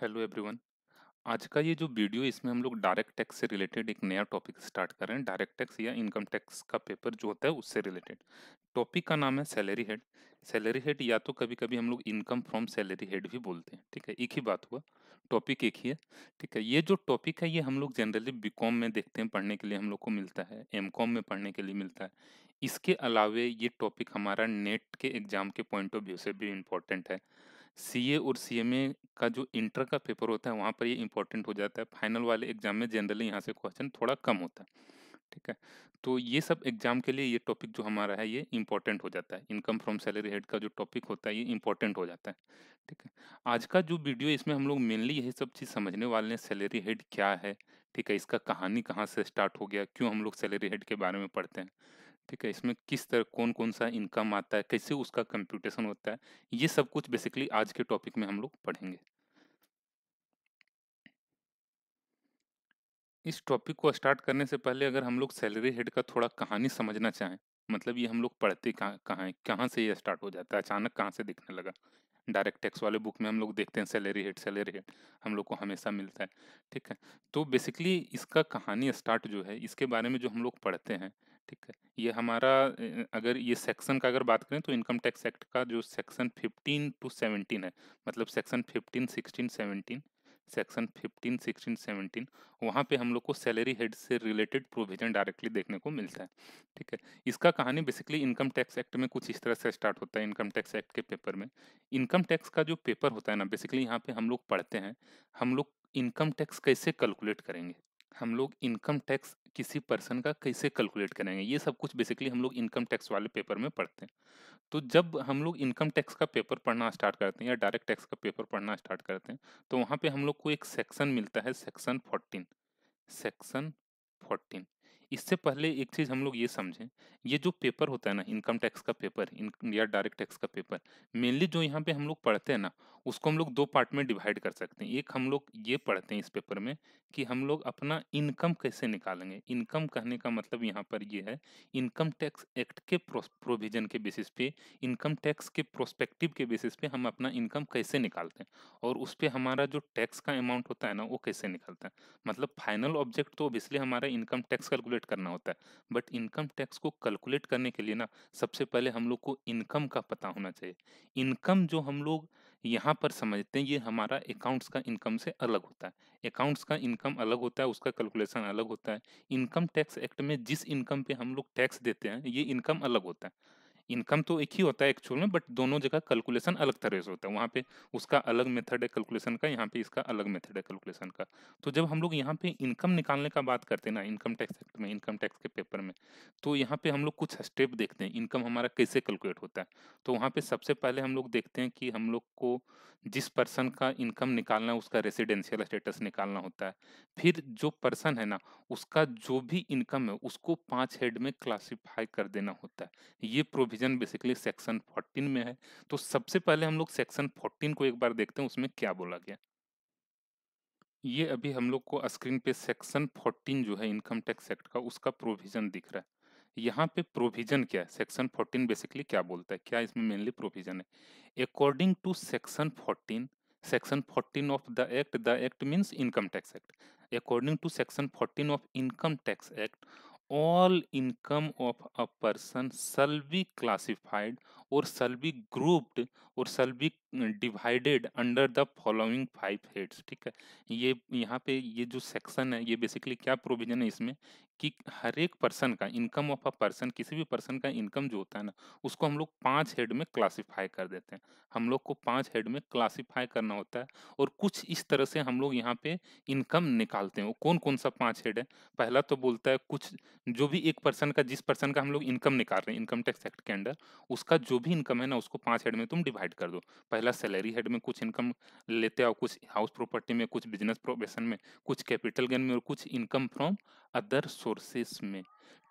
hello everyone आज का ये जो वीडियो है, इसमें हम लोग डायरेक्ट टैक्स से रिलेटेड एक नया टॉपिक स्टार्ट कर रहे हैं डायरेक्ट टैक्स या इनकम टैक्स का पेपर जो होता है उससे रिलेटेड टॉपिक का नाम है सैलरी हेड सैलरी हेड या तो कभी कभी हम लोग इनकम फ्रॉम सैलरी हेड भी बोलते हैं ठीक है एक ही बात हुआ टॉपिक एक ही है ठीक है ये जो टॉपिक है ये हम लोग जनरली बी में देखते हैं पढ़ने के लिए हम लोग को मिलता है एम में पढ़ने के लिए मिलता है इसके अलावे ये टॉपिक हमारा नेट के एग्जाम के पॉइंट ऑफ व्यू से भी इम्पोर्टेंट है सीए और सीएमए का जो इंटर का पेपर होता है वहाँ पर ये इंपॉर्टेंट हो जाता है फाइनल वाले एग्जाम में जनरली यहाँ से क्वेश्चन थोड़ा कम होता है ठीक है तो ये सब एग्जाम के लिए ये टॉपिक जो हमारा है ये इंपॉर्टेंट हो जाता है इनकम फ्रॉम सैलरी हेड का जो टॉपिक होता है ये इंपॉर्टेंट हो जाता है ठीक है आज का जो वीडियो इसमें हम लोग मेनली यही सब चीज़ समझने वाले हैं सैलरी हेड क्या है ठीक है इसका कहानी कहाँ से स्टार्ट हो गया क्यों हम लोग सैलरी हेड के बारे में पढ़ते हैं ठीक है इसमें किस तरह कौन कौन सा इनकम आता है कैसे उसका कंप्यूटेशन होता है ये सब कुछ बेसिकली आज के टॉपिक में हम लोग पढ़ेंगे इस टॉपिक को स्टार्ट करने से पहले अगर हम लोग सैलरी हेड का थोड़ा कहानी समझना चाहें मतलब ये हम लोग पढ़ते कहाँ कहाँ है कहाँ से ये स्टार्ट हो जाता है अचानक कहाँ से दिखने लगा डायरेक्ट टैक्स वाले बुक में हम लोग देखते हैं सैलरी हेड सैलरी हेड हम लोग को हमेशा मिलता है ठीक है तो बेसिकली इसका कहानी स्टार्ट जो है इसके बारे में जो हम लोग पढ़ते हैं ठीक है ये हमारा अगर ये सेक्शन का अगर बात करें तो इनकम टैक्स एक्ट का जो सेक्शन 15 टू 17 है मतलब सेक्शन 15 16 17 सेक्शन 15 16 17 वहाँ पे हम लोग को सैलरी हेड से रिलेटेड प्रोविजन डायरेक्टली देखने को मिलता है ठीक है इसका कहानी बेसिकली इनकम टैक्स एक्ट में कुछ इस तरह से स्टार्ट होता है इनकम टैक्स एक्ट के पेपर में इनकम टैक्स का जो पेपर होता है ना बेसिकली यहाँ पे हम लोग पढ़ते हैं हम लोग इनकम टैक्स कैसे कैलकुलेट करेंगे हम लोग इनकम टैक्स किसी पर्सन का कैसे कैलकुलेट करेंगे ये सब कुछ बेसिकली हम लोग इनकम टैक्स वाले पेपर में पढ़ते हैं तो जब हम लोग इनकम टैक्स का पेपर पढ़ना स्टार्ट करते हैं या डायरेक्ट टैक्स का पेपर पढ़ना स्टार्ट करते हैं तो वहाँ पे हम लोग को एक सेक्शन मिलता है सेक्शन फोर्टीन सेक्शन फोर्टीन इससे पहले एक चीज़ हम लोग ये समझें ये जो पेपर होता है ना इनकम टैक्स का पेपर या डायरेक्ट टैक्स का पेपर मेनली जो यहाँ पे हम लोग पढ़ते हैं ना उसको हम लोग दो पार्ट में डिवाइड कर सकते हैं एक हम लोग ये पढ़ते हैं इस पेपर में कि हम लोग अपना इनकम कैसे निकालेंगे इनकम कहने का मतलब यहाँ पर ये है इनकम टैक्स एक्ट के प्रोविजन के बेसिस पे इनकम टैक्स के प्रोस्पेक्टिव के बेसिस पे हम अपना इनकम कैसे निकालते हैं और उस पर हमारा जो टैक्स का अमाउंट होता है ना वो कैसे निकलता है मतलब फाइनल ऑब्जेक्ट तो ऑब्वियसली हमारा इनकम टैक्स कैलकुलेट कैलकुलेट करना होता है बट इनकम टैक्स को कैलकुलेट करने के लिए ना सबसे पहले हम लोग को इनकम का पता होना चाहिए इनकम जो हम लोग यहाँ पर समझते हैं ये हमारा अकाउंट्स का इनकम से अलग होता है अकाउंट्स का इनकम अलग होता है उसका कैलकुलेशन अलग होता है इनकम टैक्स एक्ट में जिस इनकम पे हम लोग टैक्स देते हैं ये इनकम अलग होता है इनकम तो एक ही होता है एक्चुअल में बट दोनों जगह कैलकुलेशन अलग तरह से होता है वहाँ पे उसका अलग मेथड है कैलकुलेशन का यहाँ पे इसका अलग मेथड है कैलकुलेशन का तो जब हम लोग यहाँ पे इनकम निकालने का बात करते हैं ना इनकम टैक्स एक्ट में इनकम टैक्स के पेपर में तो यहाँ पे हम लोग कुछ स्टेप देखते हैं इनकम हमारा कैसे कैलकुलेट होता है तो वहाँ पे सबसे पहले हम लोग देखते हैं कि हम लोग को जिस पर्सन का इनकम निकालना है उसका रेसिडेंशियल स्टेटस निकालना होता है फिर जो पर्सन है ना उसका जो भी इनकम है उसको पाँच हेड में क्लासीफाई कर देना होता है ये प्रोविजन प्रोविजन बेसिकली सेक्शन 14 में है तो सबसे पहले हम लोग सेक्शन 14 को एक बार देखते हैं उसमें क्या बोला गया ये अभी हम लोग को स्क्रीन पे सेक्शन 14 जो है इनकम टैक्स एक्ट का उसका प्रोविजन दिख रहा है यहाँ पे प्रोविजन क्या है सेक्शन फोर्टीन बेसिकली क्या बोलता है क्या इसमें मेनली प्रोविजन है according to section fourteen section fourteen of the act the act means income tax act according to section fourteen of income tax act all income of a person shall be classified और shall B grouped और shall be divided under the following five heads ठीक है ये यहाँ पे ये जो section है ये बेसिकली क्या प्रोविजन है इसमें कि हर एक पर्सन का इनकम ऑफ अ पर्सन किसी भी पर्सन का इनकम जो होता है ना उसको हम लोग पांच हेड में क्लासिफाई कर देते हैं हम लोग को पांच हेड में क्लासिफाई करना होता है और कुछ इस तरह से हम लोग यहाँ पे इनकम निकालते हैं वो कौन कौन सा पांच हेड है पहला तो बोलता है कुछ जो भी एक पर्सन का जिस पर्सन का हम लोग इनकम निकाल रहे हैं इनकम टैक्स एक्ट के अंडर उसका जो जो भी इनकम है ना उसको पांच हेड में तुम डिवाइड कर दो पहला सैलरी हेड में कुछ इनकम लेते हो कुछ हाउस प्रॉपर्टी में कुछ बिजनेस प्रोफेशन में कुछ कैपिटल गेन में और कुछ इनकम फ्रॉम अदर सोर्सेस में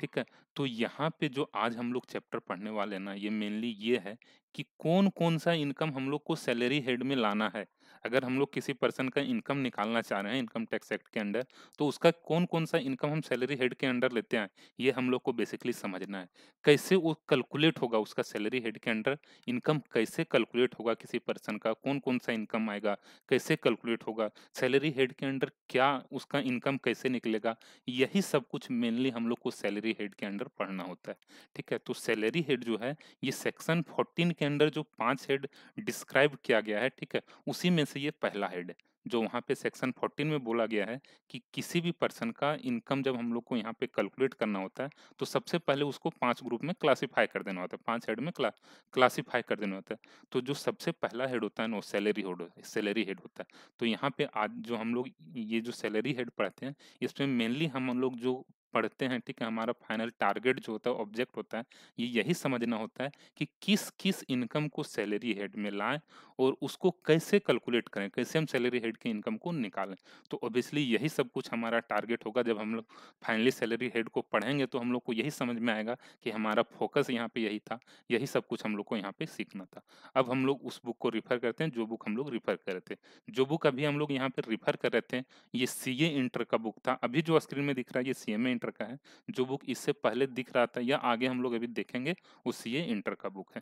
ठीक है तो यहाँ पे जो आज हम लोग चैप्टर पढ़ने वाले हैं ना ये मेनली ये है कि कौन कौन सा इनकम हम लोग को सैलरी हेड में लाना है अगर हम लोग किसी पर्सन का इनकम निकालना चाह रहे हैं इनकम टैक्स एक्ट के अंडर तो उसका कौन कौन सा इनकम हम सैलरी हेड के अंडर लेते हैं ये हम लोग को बेसिकली समझना है कैसे वो कैलकुलेट होगा उसका सैलरी हेड के अंडर इनकम कैसे कैलकुलेट होगा किसी पर्सन का कौन कौन सा इनकम आएगा कैसे कैलकुलेट होगा सैलरी हेड के अंडर क्या उसका इनकम कैसे निकलेगा यही सब कुछ मेनली हम लोग को सैलरी हेड के अंडर पढ़ना होता है ठीक है तो सैलरी हेड जो है ये सेक्शन फोर्टीन के अंडर जो पाँच हेड डिस्क्राइब किया गया है ठीक है उसी में से से ये पहला हेड है जो वहाँ पे सेक्शन 14 में बोला गया है कि किसी भी पर्सन का इनकम जब हम लोग को यहाँ पे कैलकुलेट करना होता है तो सबसे पहले उसको पांच ग्रुप में क्लासिफाई कर देना होता है पांच हेड में क्ला क्लासीफाई कर देना होता है तो जो सबसे पहला हेड होता है ना वो सैलरी हेड सैलरी हेड होता है तो यहाँ पे आज जो हम लोग ये जो सैलरी हेड पढ़ते हैं इसमें मेनली हम लोग जो पढ़ते हैं ठीक है हमारा फाइनल टारगेट जो होता है ऑब्जेक्ट होता है ये यही समझना होता है कि किस किस इनकम को सैलरी हेड में लाएं और उसको कैसे कैलकुलेट करें कैसे हम सैलरी हेड के इनकम को निकालें तो ऑब्वियसली यही सब कुछ हमारा टारगेट होगा जब हम लोग फाइनली सैलरी हेड को पढ़ेंगे तो हम लोग को यही समझ में आएगा कि हमारा फोकस यहाँ पे यही था यही सब कुछ हम लोग को यहाँ पे सीखना था अब हम लोग उस बुक को रिफर करते हैं जो बुक हम लोग रिफर कर रहे थे जो बुक अभी हम लोग यहाँ पे रिफर कर रहे थे ये सी ए इंटर का बुक था अभी जो स्क्रीन में दिख रहा है ये C M A inter inter का है जो बुक इससे पहले दिख रहा था या आगे हम लोग अभी देखेंगे उससे ये इंटर का बुक है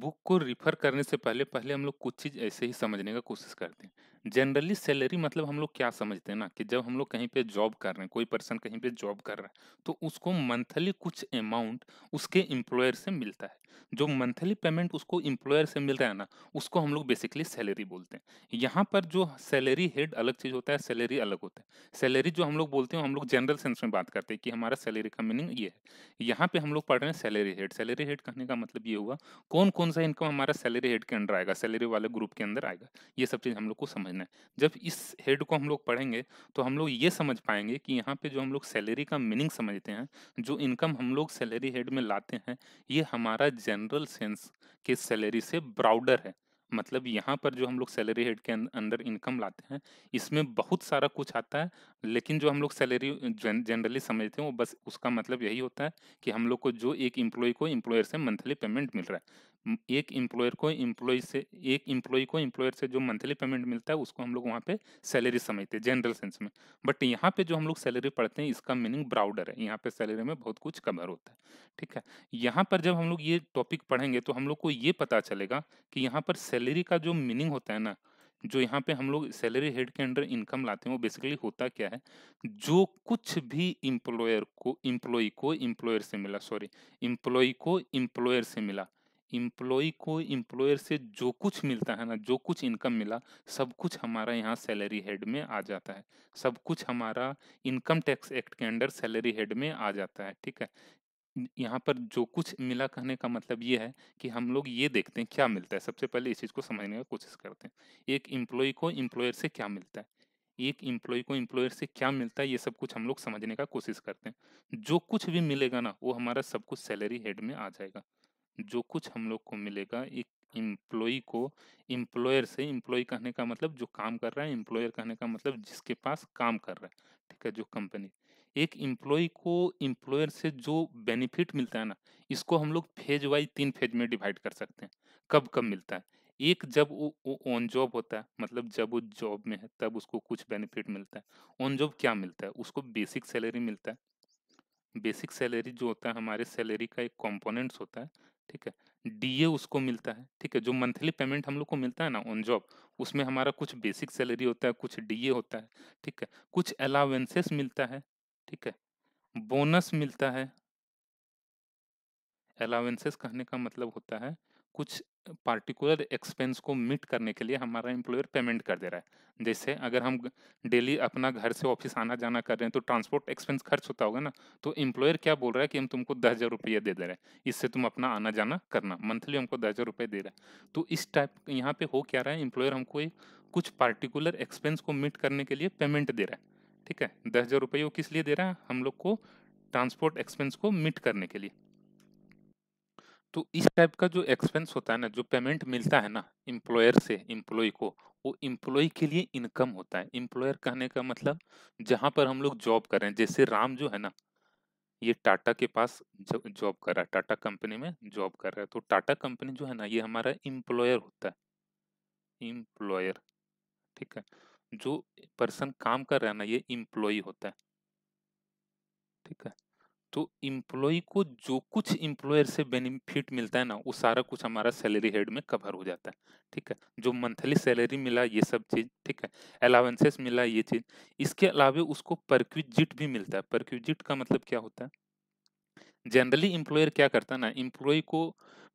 बुक को रिफर करने से पहले पहले हम लोग कुछ चीज़ ऐसे ही समझने का कोशिश करते हैं जनरली सैलरी मतलब हम लोग क्या समझते हैं ना कि जब हम लोग कहीं पे जॉब कर रहे हैं कोई पर्सन कहीं पे जॉब कर रहा है तो उसको मंथली कुछ अमाउंट उसके एम्प्लॉयर से मिलता है जो मंथली पेमेंट उसको एम्प्लॉयर से मिल रहा है ना उसको हम लोग बेसिकली सैलरी बोलते हैं यहाँ पर जो सैलरी हेड अलग चीज़ होता है सैलरी अलग होता है सैलरी जो हम लोग बोलते हैं हम लोग जनरल सेंस में बात करते हैं कि हमारा सैलरी का मीनिंग ये है यहाँ पे हम लोग पढ़ रहे हैं सैलरी हेड सैलरी हेड कहने का मतलब ये हुआ कौन कौन सा इनकम हमारा सैलरी हेड के अंडर आएगा सैलरी वाले ग्रुप के अंदर आएगा ये सब चीज़ हम लोग को समझ समझना है जब इस हेड को हम लोग पढ़ेंगे तो हम लोग ये समझ पाएंगे कि यहाँ पे जो हम लोग सैलरी का मीनिंग समझते हैं जो इनकम हम लोग सैलरी हेड में लाते हैं ये हमारा जनरल सेंस के सैलरी से ब्राउडर है मतलब यहाँ पर जो हम लोग सैलरी हेड के अं-, अंदर इनकम लाते हैं इसमें बहुत सारा कुछ आता है लेकिन जो हम लोग सैलरी जनरली समझते हैं वो बस उसका मतलब यही होता है कि हम लोग को जो एक एम्प्लॉय को एम्प्लॉयर से मंथली पेमेंट मिल रहा है एक एम्प्लॉयर को एम्प्लॉय से एक एम्प्लॉय को एम्प्लॉयर से जो मंथली पेमेंट मिलता है उसको हम लोग वहाँ पे सैलरी समझते हैं जनरल सेंस में बट यहाँ पे जो हम लोग सैलरी पढ़ते हैं इसका मीनिंग ब्राउडर है यहाँ पे सैलरी में बहुत कुछ कवर होता है ठीक है यहाँ पर जब हम लोग ये टॉपिक पढ़ेंगे तो हम लोग को ये पता चलेगा कि यहाँ पर सैलरी का जो मीनिंग होता है ना जो यहाँ पे हम लोग सैलरी हेड के अंडर इनकम लाते हैं वो बेसिकली होता क्या है जो कुछ भी इम्प्लॉयर को इम्प्लॉय को इम्प्लॉयर से मिला सॉरी इम्प्लॉय को इम्प्लॉयर से मिला इम्प्लॉई को एम्प्लॉयर से जो कुछ मिलता है ना जो कुछ इनकम मिला सब कुछ हमारा यहाँ सैलरी हेड में आ जाता है सब कुछ हमारा इनकम टैक्स एक्ट के अंडर सैलरी हेड में आ जाता है ठीक है यहाँ पर जो कुछ मिला कहने का मतलब ये है कि हम लोग ये देखते हैं क्या मिलता है सबसे पहले इस चीज़ को समझने का कोशिश करते हैं एक इम्प्लॉय को इम्प्लॉयर से क्या मिलता है एक इम्प्लॉय को इम्प्लॉयर से क्या मिलता है ये सब कुछ हम लोग समझने का कोशिश करते हैं जो कुछ भी मिलेगा ना वो हमारा सब कुछ सैलरी हेड में आ जाएगा जो कुछ हम लोग को मिलेगा एक एम्प्लॉय को इम्प्लॉयर से इम्प्लॉय कहने का मतलब जो काम कर रहा है इम्प्लॉयर कहने का मतलब जिसके पास काम कर रहा है ठीक है जो कंपनी एक इम्प्लॉय को इम्प्लॉयर से जो बेनिफिट मिलता है ना इसको हम लोग फेज वाइज तीन फेज में डिवाइड कर सकते हैं कब कब मिलता है एक जब वो ऑन जॉब होता है मतलब जब वो जॉब में है तब उसको कुछ बेनिफिट मिलता है ऑन जॉब क्या मिलता है उसको बेसिक सैलरी मिलता है बेसिक सैलरी जो होता है हमारे सैलरी का एक कंपोनेंट्स होता है ठीक है डीए उसको मिलता है ठीक है जो मंथली पेमेंट हम लोग को मिलता है ना ऑन जॉब उसमें हमारा कुछ बेसिक सैलरी होता है कुछ डीए होता है ठीक है कुछ अलावेंसेस मिलता है ठीक है बोनस मिलता है अलावेंसेस कहने का मतलब होता है कुछ पार्टिकुलर एक्सपेंस को मीट करने के लिए हमारा एम्प्लॉयर पेमेंट कर दे रहा है जैसे अगर हम डेली अपना घर से ऑफिस आना जाना कर रहे हैं तो ट्रांसपोर्ट एक्सपेंस खर्च होता होगा ना तो एम्प्लॉयर क्या बोल रहा है कि हम तुमको दस हज़ार रुपये दे दे रहे हैं इससे तुम अपना आना जाना करना मंथली हमको दस हज़ार रुपये दे रहा है तो इस टाइप यहाँ पे हो क्या रहा है एम्प्लॉयर हमको एक कुछ पार्टिकुलर एक्सपेंस को मीट करने के लिए पेमेंट दे रहा है ठीक है दस हज़ार रुपये वो किस लिए दे रहा है हम लोग को ट्रांसपोर्ट एक्सपेंस को मीट करने के लिए तो इस टाइप का जो एक्सपेंस होता है ना जो पेमेंट मिलता है ना इम्प्लॉयर से इम्प्लॉय को वो इम्प्लॉय के लिए इनकम होता है इम्प्लॉयर कहने का मतलब जहाँ पर हम लोग जॉब कर रहे हैं जैसे राम जो है ना ये टाटा के पास जॉब कर रहा है टाटा कंपनी में जॉब कर रहा है तो टाटा कंपनी जो है ना ये हमारा इम्प्लॉयर होता है इम्प्लॉयर ठीक है जो पर्सन काम कर रहा है ना ये इम्प्लॉय होता है ठीक है तो इम्प्लॉय को जो कुछ इम्प्लॉयर से बेनिफिट मिलता है ना वो सारा कुछ हमारा सैलरी हेड में कवर हो जाता है ठीक है जो मंथली सैलरी मिला ये सब चीज़ ठीक है अलावेंसेस मिला ये चीज़ इसके अलावा उसको परक्विजिट भी मिलता है परक्विजिट का मतलब क्या होता है जनरली इम्प्लॉयर क्या करता है ना इम्प्लॉय को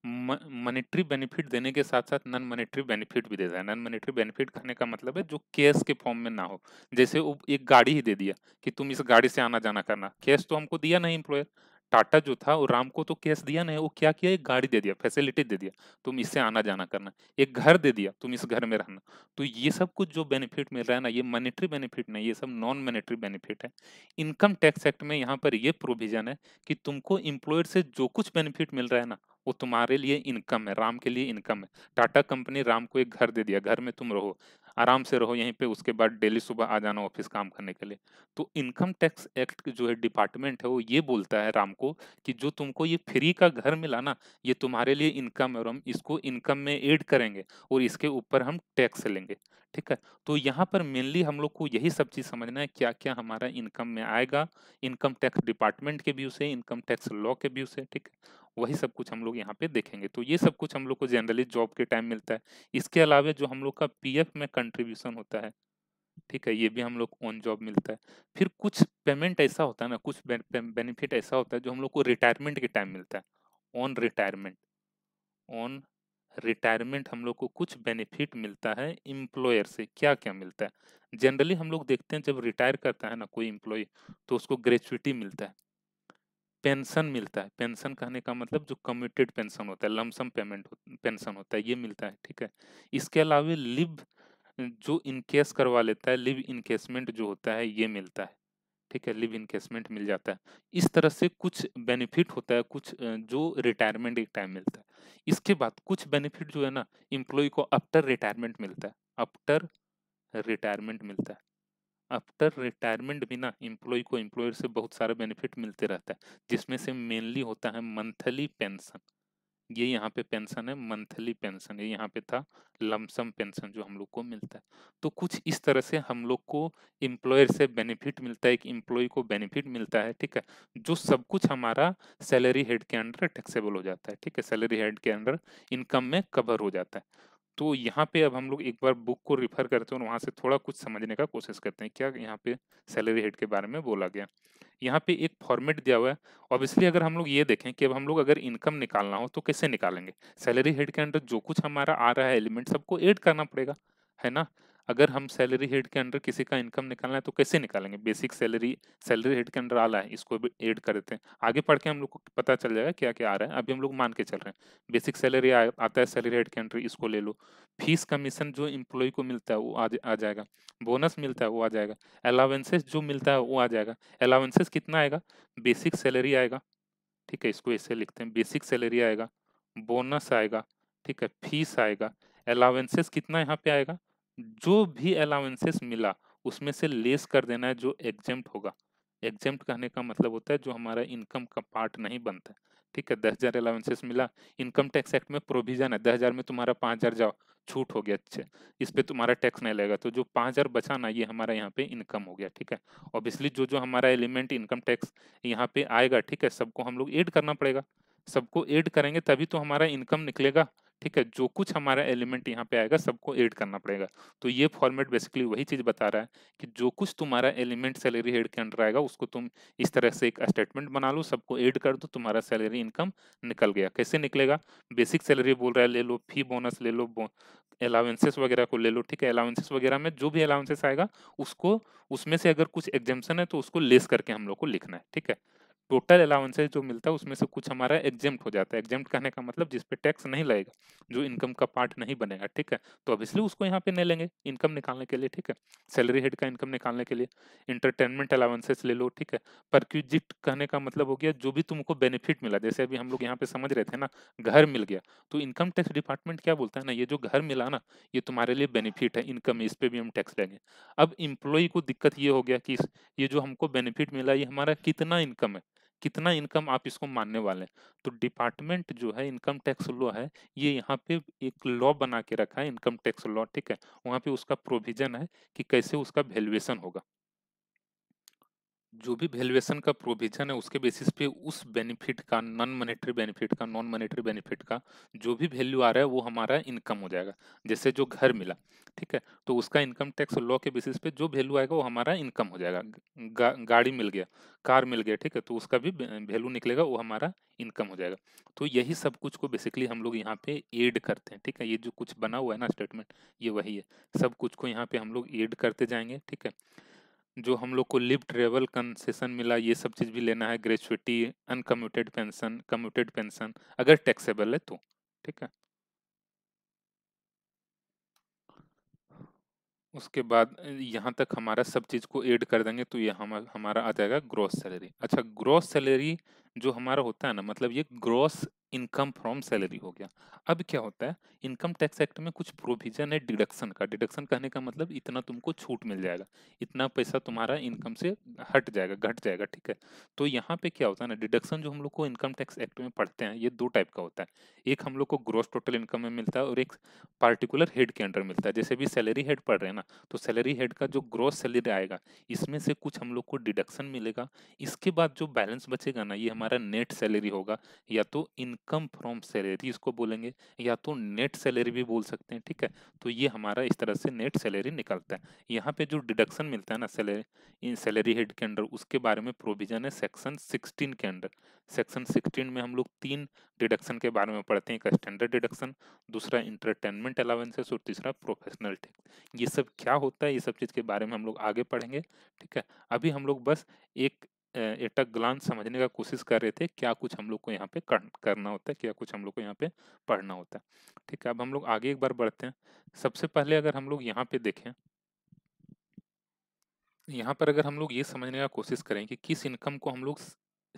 मॉनेटरी बेनिफिट देने के साथ साथ नॉन मॉनेटरी बेनिफिट भी देता है नॉन मॉनेटरी बेनिफिट कहने का मतलब है जो कैश के फॉर्म में ना हो जैसे वो एक गाड़ी ही दे दिया कि तुम इस गाड़ी से आना जाना करना कैश तो हमको दिया नहीं एम्प्लॉयर टाटा जो था वो राम को तो कैश दिया नहीं वो क्या किया एक गाड़ी दे दिया फैसिलिटी दे दिया तुम इससे आना जाना करना एक घर दे दिया तुम इस घर में रहना तो ये सब कुछ जो बेनिफिट मिल रहा है ना ये मॉनेटरी बेनिफिट नहीं ये सब नॉन मॉनेटरी बेनिफिट है इनकम टैक्स एक्ट में यहाँ पर ये प्रोविजन है कि तुमको इम्प्लॉयर से जो कुछ बेनिफिट मिल रहा है ना वो तुम्हारे लिए इनकम है राम के लिए इनकम है टाटा कंपनी राम को एक घर दे दिया घर में तुम रहो आराम से रहो यहीं पे उसके बाद डेली सुबह आ जाना ऑफिस काम करने के लिए तो इनकम टैक्स एक्ट जो है डिपार्टमेंट है वो ये बोलता है राम को कि जो तुमको ये फ्री का घर मिला ना ये तुम्हारे लिए इनकम है और हम इसको इनकम में एड करेंगे और इसके ऊपर हम टैक्स लेंगे ठीक है तो यहाँ पर मेनली हम लोग को यही सब चीज़ समझना है क्या क्या हमारा इनकम में आएगा इनकम टैक्स डिपार्टमेंट के व्यू से इनकम टैक्स लॉ के व्यू से ठीक है वही सब कुछ हम लोग यहाँ पे देखेंगे तो ये सब कुछ हम लोग को जनरली जॉब के टाइम मिलता है इसके अलावा जो हम लोग का पी में कंट्रीब्यूशन होता है ठीक है ये भी हम लोग ऑन जॉब मिलता है फिर कुछ पेमेंट ऐसा होता है ना कुछ बेनिफिट ऐसा होता है जो हम लोग को रिटायरमेंट के टाइम मिलता है ऑन रिटायरमेंट ऑन रिटायरमेंट हम लोग को कुछ बेनिफिट मिलता है इम्प्लॉयर से क्या क्या मिलता है जनरली हम लोग देखते हैं जब रिटायर करता है ना कोई इम्प्लॉय तो उसको ग्रेचुटी मिलता है पेंशन मिलता है पेंशन कहने का मतलब जो कमिटेड पेंशन होता है लमसम पेमेंट पेंशन होता है ये मिलता है ठीक है इसके अलावा लिव जो इनकेस करवा लेता है लिव इनकेसमेंट जो होता है ये मिलता है ठीक है लिव केसमेंट मिल जाता है इस तरह से कुछ बेनिफिट होता है कुछ जो रिटायरमेंट एक टाइम मिलता है इसके बाद कुछ बेनिफिट जो है ना इम्प्लॉय को आफ्टर रिटायरमेंट मिलता है आफ्टर रिटायरमेंट मिलता है आफ्टर रिटायरमेंट भी ना इम्प्लॉय को इम्प्लॉयर से बहुत सारे बेनिफिट मिलते रहता है जिसमें से मेनली होता है मंथली पेंशन ये यहाँ पे पेंशन है मंथली पेंशन ये यहाँ पे था लमसम पेंशन जो हम लोग को मिलता है तो कुछ इस तरह से हम लोग को एम्प्लॉयर से बेनिफिट मिलता है एक एम्प्लॉय को बेनिफिट मिलता है ठीक है जो सब कुछ हमारा सैलरी हेड के अंडर टैक्सेबल हो जाता है ठीक है सैलरी हेड के अंडर इनकम में कवर हो जाता है तो यहाँ पे अब हम लोग एक बार बुक को रिफर करते हैं और वहाँ से थोड़ा कुछ समझने का कोशिश करते हैं क्या यहाँ पे सैलरी हेड के बारे में बोला गया यहाँ पे एक फॉर्मेट दिया हुआ है ऑब्वियसली अगर हम लोग ये देखें कि अब हम लोग अगर इनकम निकालना हो तो कैसे निकालेंगे सैलरी हेड के अंडर जो कुछ हमारा आ रहा है एलिमेंट सबको ऐड करना पड़ेगा है ना अगर हम सैलरी हेड के अंडर किसी का इनकम निकालना है तो कैसे निकालेंगे बेसिक सैलरी सैलरी हेड के अंडर आ रहा है इसको भी एड कर देते हैं आगे पढ़ के हम लोग को पता चल जाएगा क्या क्या आ रहा है अभी हम लोग मान के चल रहे हैं बेसिक सैलरी आता है सैलरी हेड के अंडर इसको ले लो फीस कमीशन जो इम्प्लॉय को मिलता है वो आ, आ जाएगा बोनस मिलता है वो आ जाएगा अलावेंसेस जो मिलता है वो आ जाएगा अलावेंसेस कितना आएगा बेसिक सैलरी आएगा ठीक है इसको ऐसे लिखते हैं बेसिक सैलरी आएगा बोनस आएगा ठीक है फीस आएगा अलावेंसेस कितना यहाँ पे आएगा जो भी अलाउंसेस मिला उसमें से लेस कर देना है जो एग्जेम्प्ट होगा एग्जेम्प्ट कहने का मतलब होता है जो हमारा इनकम का पार्ट नहीं बनता ठीक है दस हज़ार अलाउंसेस मिला इनकम टैक्स एक्ट में प्रोविजन है दस हज़ार में तुम्हारा पाँच हज़ार जाओ छूट हो गया अच्छे इस पर तुम्हारा टैक्स नहीं लगेगा तो जो पाँच हज़ार बचा ना ये हमारा यहाँ पे इनकम हो गया ठीक है ऑब्वियसली जो जो हमारा एलिमेंट इनकम टैक्स यहाँ पे आएगा ठीक है सबको हम लोग एड करना पड़ेगा सबको एड करेंगे तभी तो हमारा इनकम निकलेगा ठीक है जो कुछ हमारा एलिमेंट यहाँ पे आएगा सबको ऐड करना पड़ेगा तो ये फॉर्मेट बेसिकली वही चीज़ बता रहा है कि जो कुछ तुम्हारा एलिमेंट सैलरी हेड के अंडर आएगा उसको तुम इस तरह से एक स्टेटमेंट बना लो सबको ऐड कर दो तुम्हारा सैलरी इनकम निकल गया कैसे निकलेगा बेसिक सैलरी बोल रहा है ले लो फी बोनस ले लो अलाउंसेस वगैरह को ले लो ठीक है अलाउंसेस वगैरह में जो भी अलाउंसेस आएगा उसको उसमें से अगर कुछ एग्जामेशन है तो उसको लेस करके हम लोग को लिखना है ठीक है टोटल अलाउंसेज जो मिलता है उसमें से कुछ हमारा एग्जेम्प्ट हो जाता है एग्जेम्प्ट कहने का मतलब जिस पे टैक्स नहीं लगेगा जो इनकम का पार्ट नहीं बनेगा ठीक है तो अब इसलिए उसको यहाँ पे नहीं लेंगे इनकम निकालने के लिए ठीक है सैलरी हेड का इनकम निकालने के लिए इंटरटेनमेंट अलाउंसेस ले लो ठीक है क्यूजिट कहने का मतलब हो गया जो भी तुमको बेनिफिट मिला जैसे अभी हम लोग यहाँ पे समझ रहे थे ना घर मिल गया तो इनकम टैक्स डिपार्टमेंट क्या बोलता है ना ये जो घर मिला ना ये तुम्हारे लिए बेनिफिट है इनकम इस पर भी हम टैक्स लेंगे अब इम्प्लॉई को दिक्कत ये हो गया कि ये जो हमको बेनिफिट मिला ये हमारा कितना इनकम है कितना इनकम आप इसको मानने वाले हैं तो डिपार्टमेंट जो है इनकम टैक्स लॉ है ये यहाँ पे एक लॉ बना के रखा है इनकम टैक्स लॉ ठीक है वहाँ पे उसका प्रोविजन है कि कैसे उसका वैल्यूएशन होगा जो भी वैल्यूएशन का प्रोविजन है उसके बेसिस पे उस बेनिफिट का नॉन मॉनेटरी बेनिफिट का नॉन मॉनेटरी बेनिफिट का जो भी वैल्यू आ रहा है वो हमारा इनकम हो जाएगा जैसे जो घर मिला ठीक है तो उसका इनकम टैक्स लॉ के बेसिस पे जो वैल्यू आएगा वो हमारा इनकम हो जाएगा गा, गाड़ी मिल गया कार मिल गया ठीक है तो उसका भी वैल्यू निकलेगा वो हमारा इनकम हो जाएगा तो यही सब कुछ को बेसिकली हम लोग यहाँ पे एड करते हैं ठीक है ये जो कुछ बना हुआ है ना स्टेटमेंट ये वही है सब कुछ को यहाँ पे हम लोग एड करते जाएंगे ठीक है जो हम लोग को लिव ट्रेवल कंसेशन मिला ये सब चीज़ भी लेना है gratuity uncommuted pension commuted pension अगर टैक्सेबल है तो ठीक है उसके बाद यहाँ तक हमारा सब चीज़ को ऐड कर देंगे तो ये हम हमारा आ जाएगा ग्रॉस सैलरी अच्छा ग्रॉस सैलरी जो हमारा होता है ना मतलब ये ग्रॉस इनकम फ्रॉम सैलरी हो गया अब क्या होता है इनकम टैक्स एक्ट में कुछ प्रोविजन है डिडक्शन का डिडक्शन कहने का मतलब इतना तुमको छूट मिल जाएगा इतना पैसा तुम्हारा इनकम से हट जाएगा घट जाएगा ठीक है तो यहाँ पे क्या होता है ना डिडक्शन जो हम लोग को इनकम टैक्स एक्ट में पढ़ते हैं ये दो टाइप का होता है एक हम लोग को ग्रोस टोटल इनकम में मिलता है और एक पार्टिकुलर हेड के अंडर मिलता है जैसे भी सैलरी हेड पढ़ रहे हैं ना तो सैलरी हेड का जो ग्रॉस सैलरी आएगा इसमें से कुछ हम लोग को डिडक्शन मिलेगा इसके बाद जो बैलेंस बचेगा ना ये हमारा नेट सैलरी होगा या तो इन कम फ्रॉम सैलरी इसको बोलेंगे या तो नेट सैलरी भी बोल सकते हैं ठीक है तो ये हमारा इस तरह से नेट सैलरी निकलता है यहाँ पे जो डिडक्शन मिलता है ना सैलरी इन सैलरी हेड के अंडर उसके बारे में प्रोविजन है सेक्शन सिक्सटीन के अंडर सेक्शन सिक्सटीन में हम लोग तीन डिडक्शन के बारे में पढ़ते हैं एक स्टैंडर्ड डिडक्शन दूसरा इंटरटेनमेंट अलावेंसेस और तीसरा प्रोफेशनल टैक्स ये सब क्या होता है ये सब चीज़ के बारे में हम लोग आगे पढ़ेंगे ठीक है अभी हम लोग बस एक एट अ समझने का कोशिश कर रहे थे क्या कुछ हम लोग को यहाँ पे करना होता है क्या कुछ हम लोग को यहाँ पे पढ़ना होता है ठीक है अब हम लोग आगे एक बार बढ़ते हैं सबसे पहले अगर हम लोग यहाँ पे देखें यहाँ पर अगर हम लोग ये समझने का कोशिश करें कि किस इनकम को हम लोग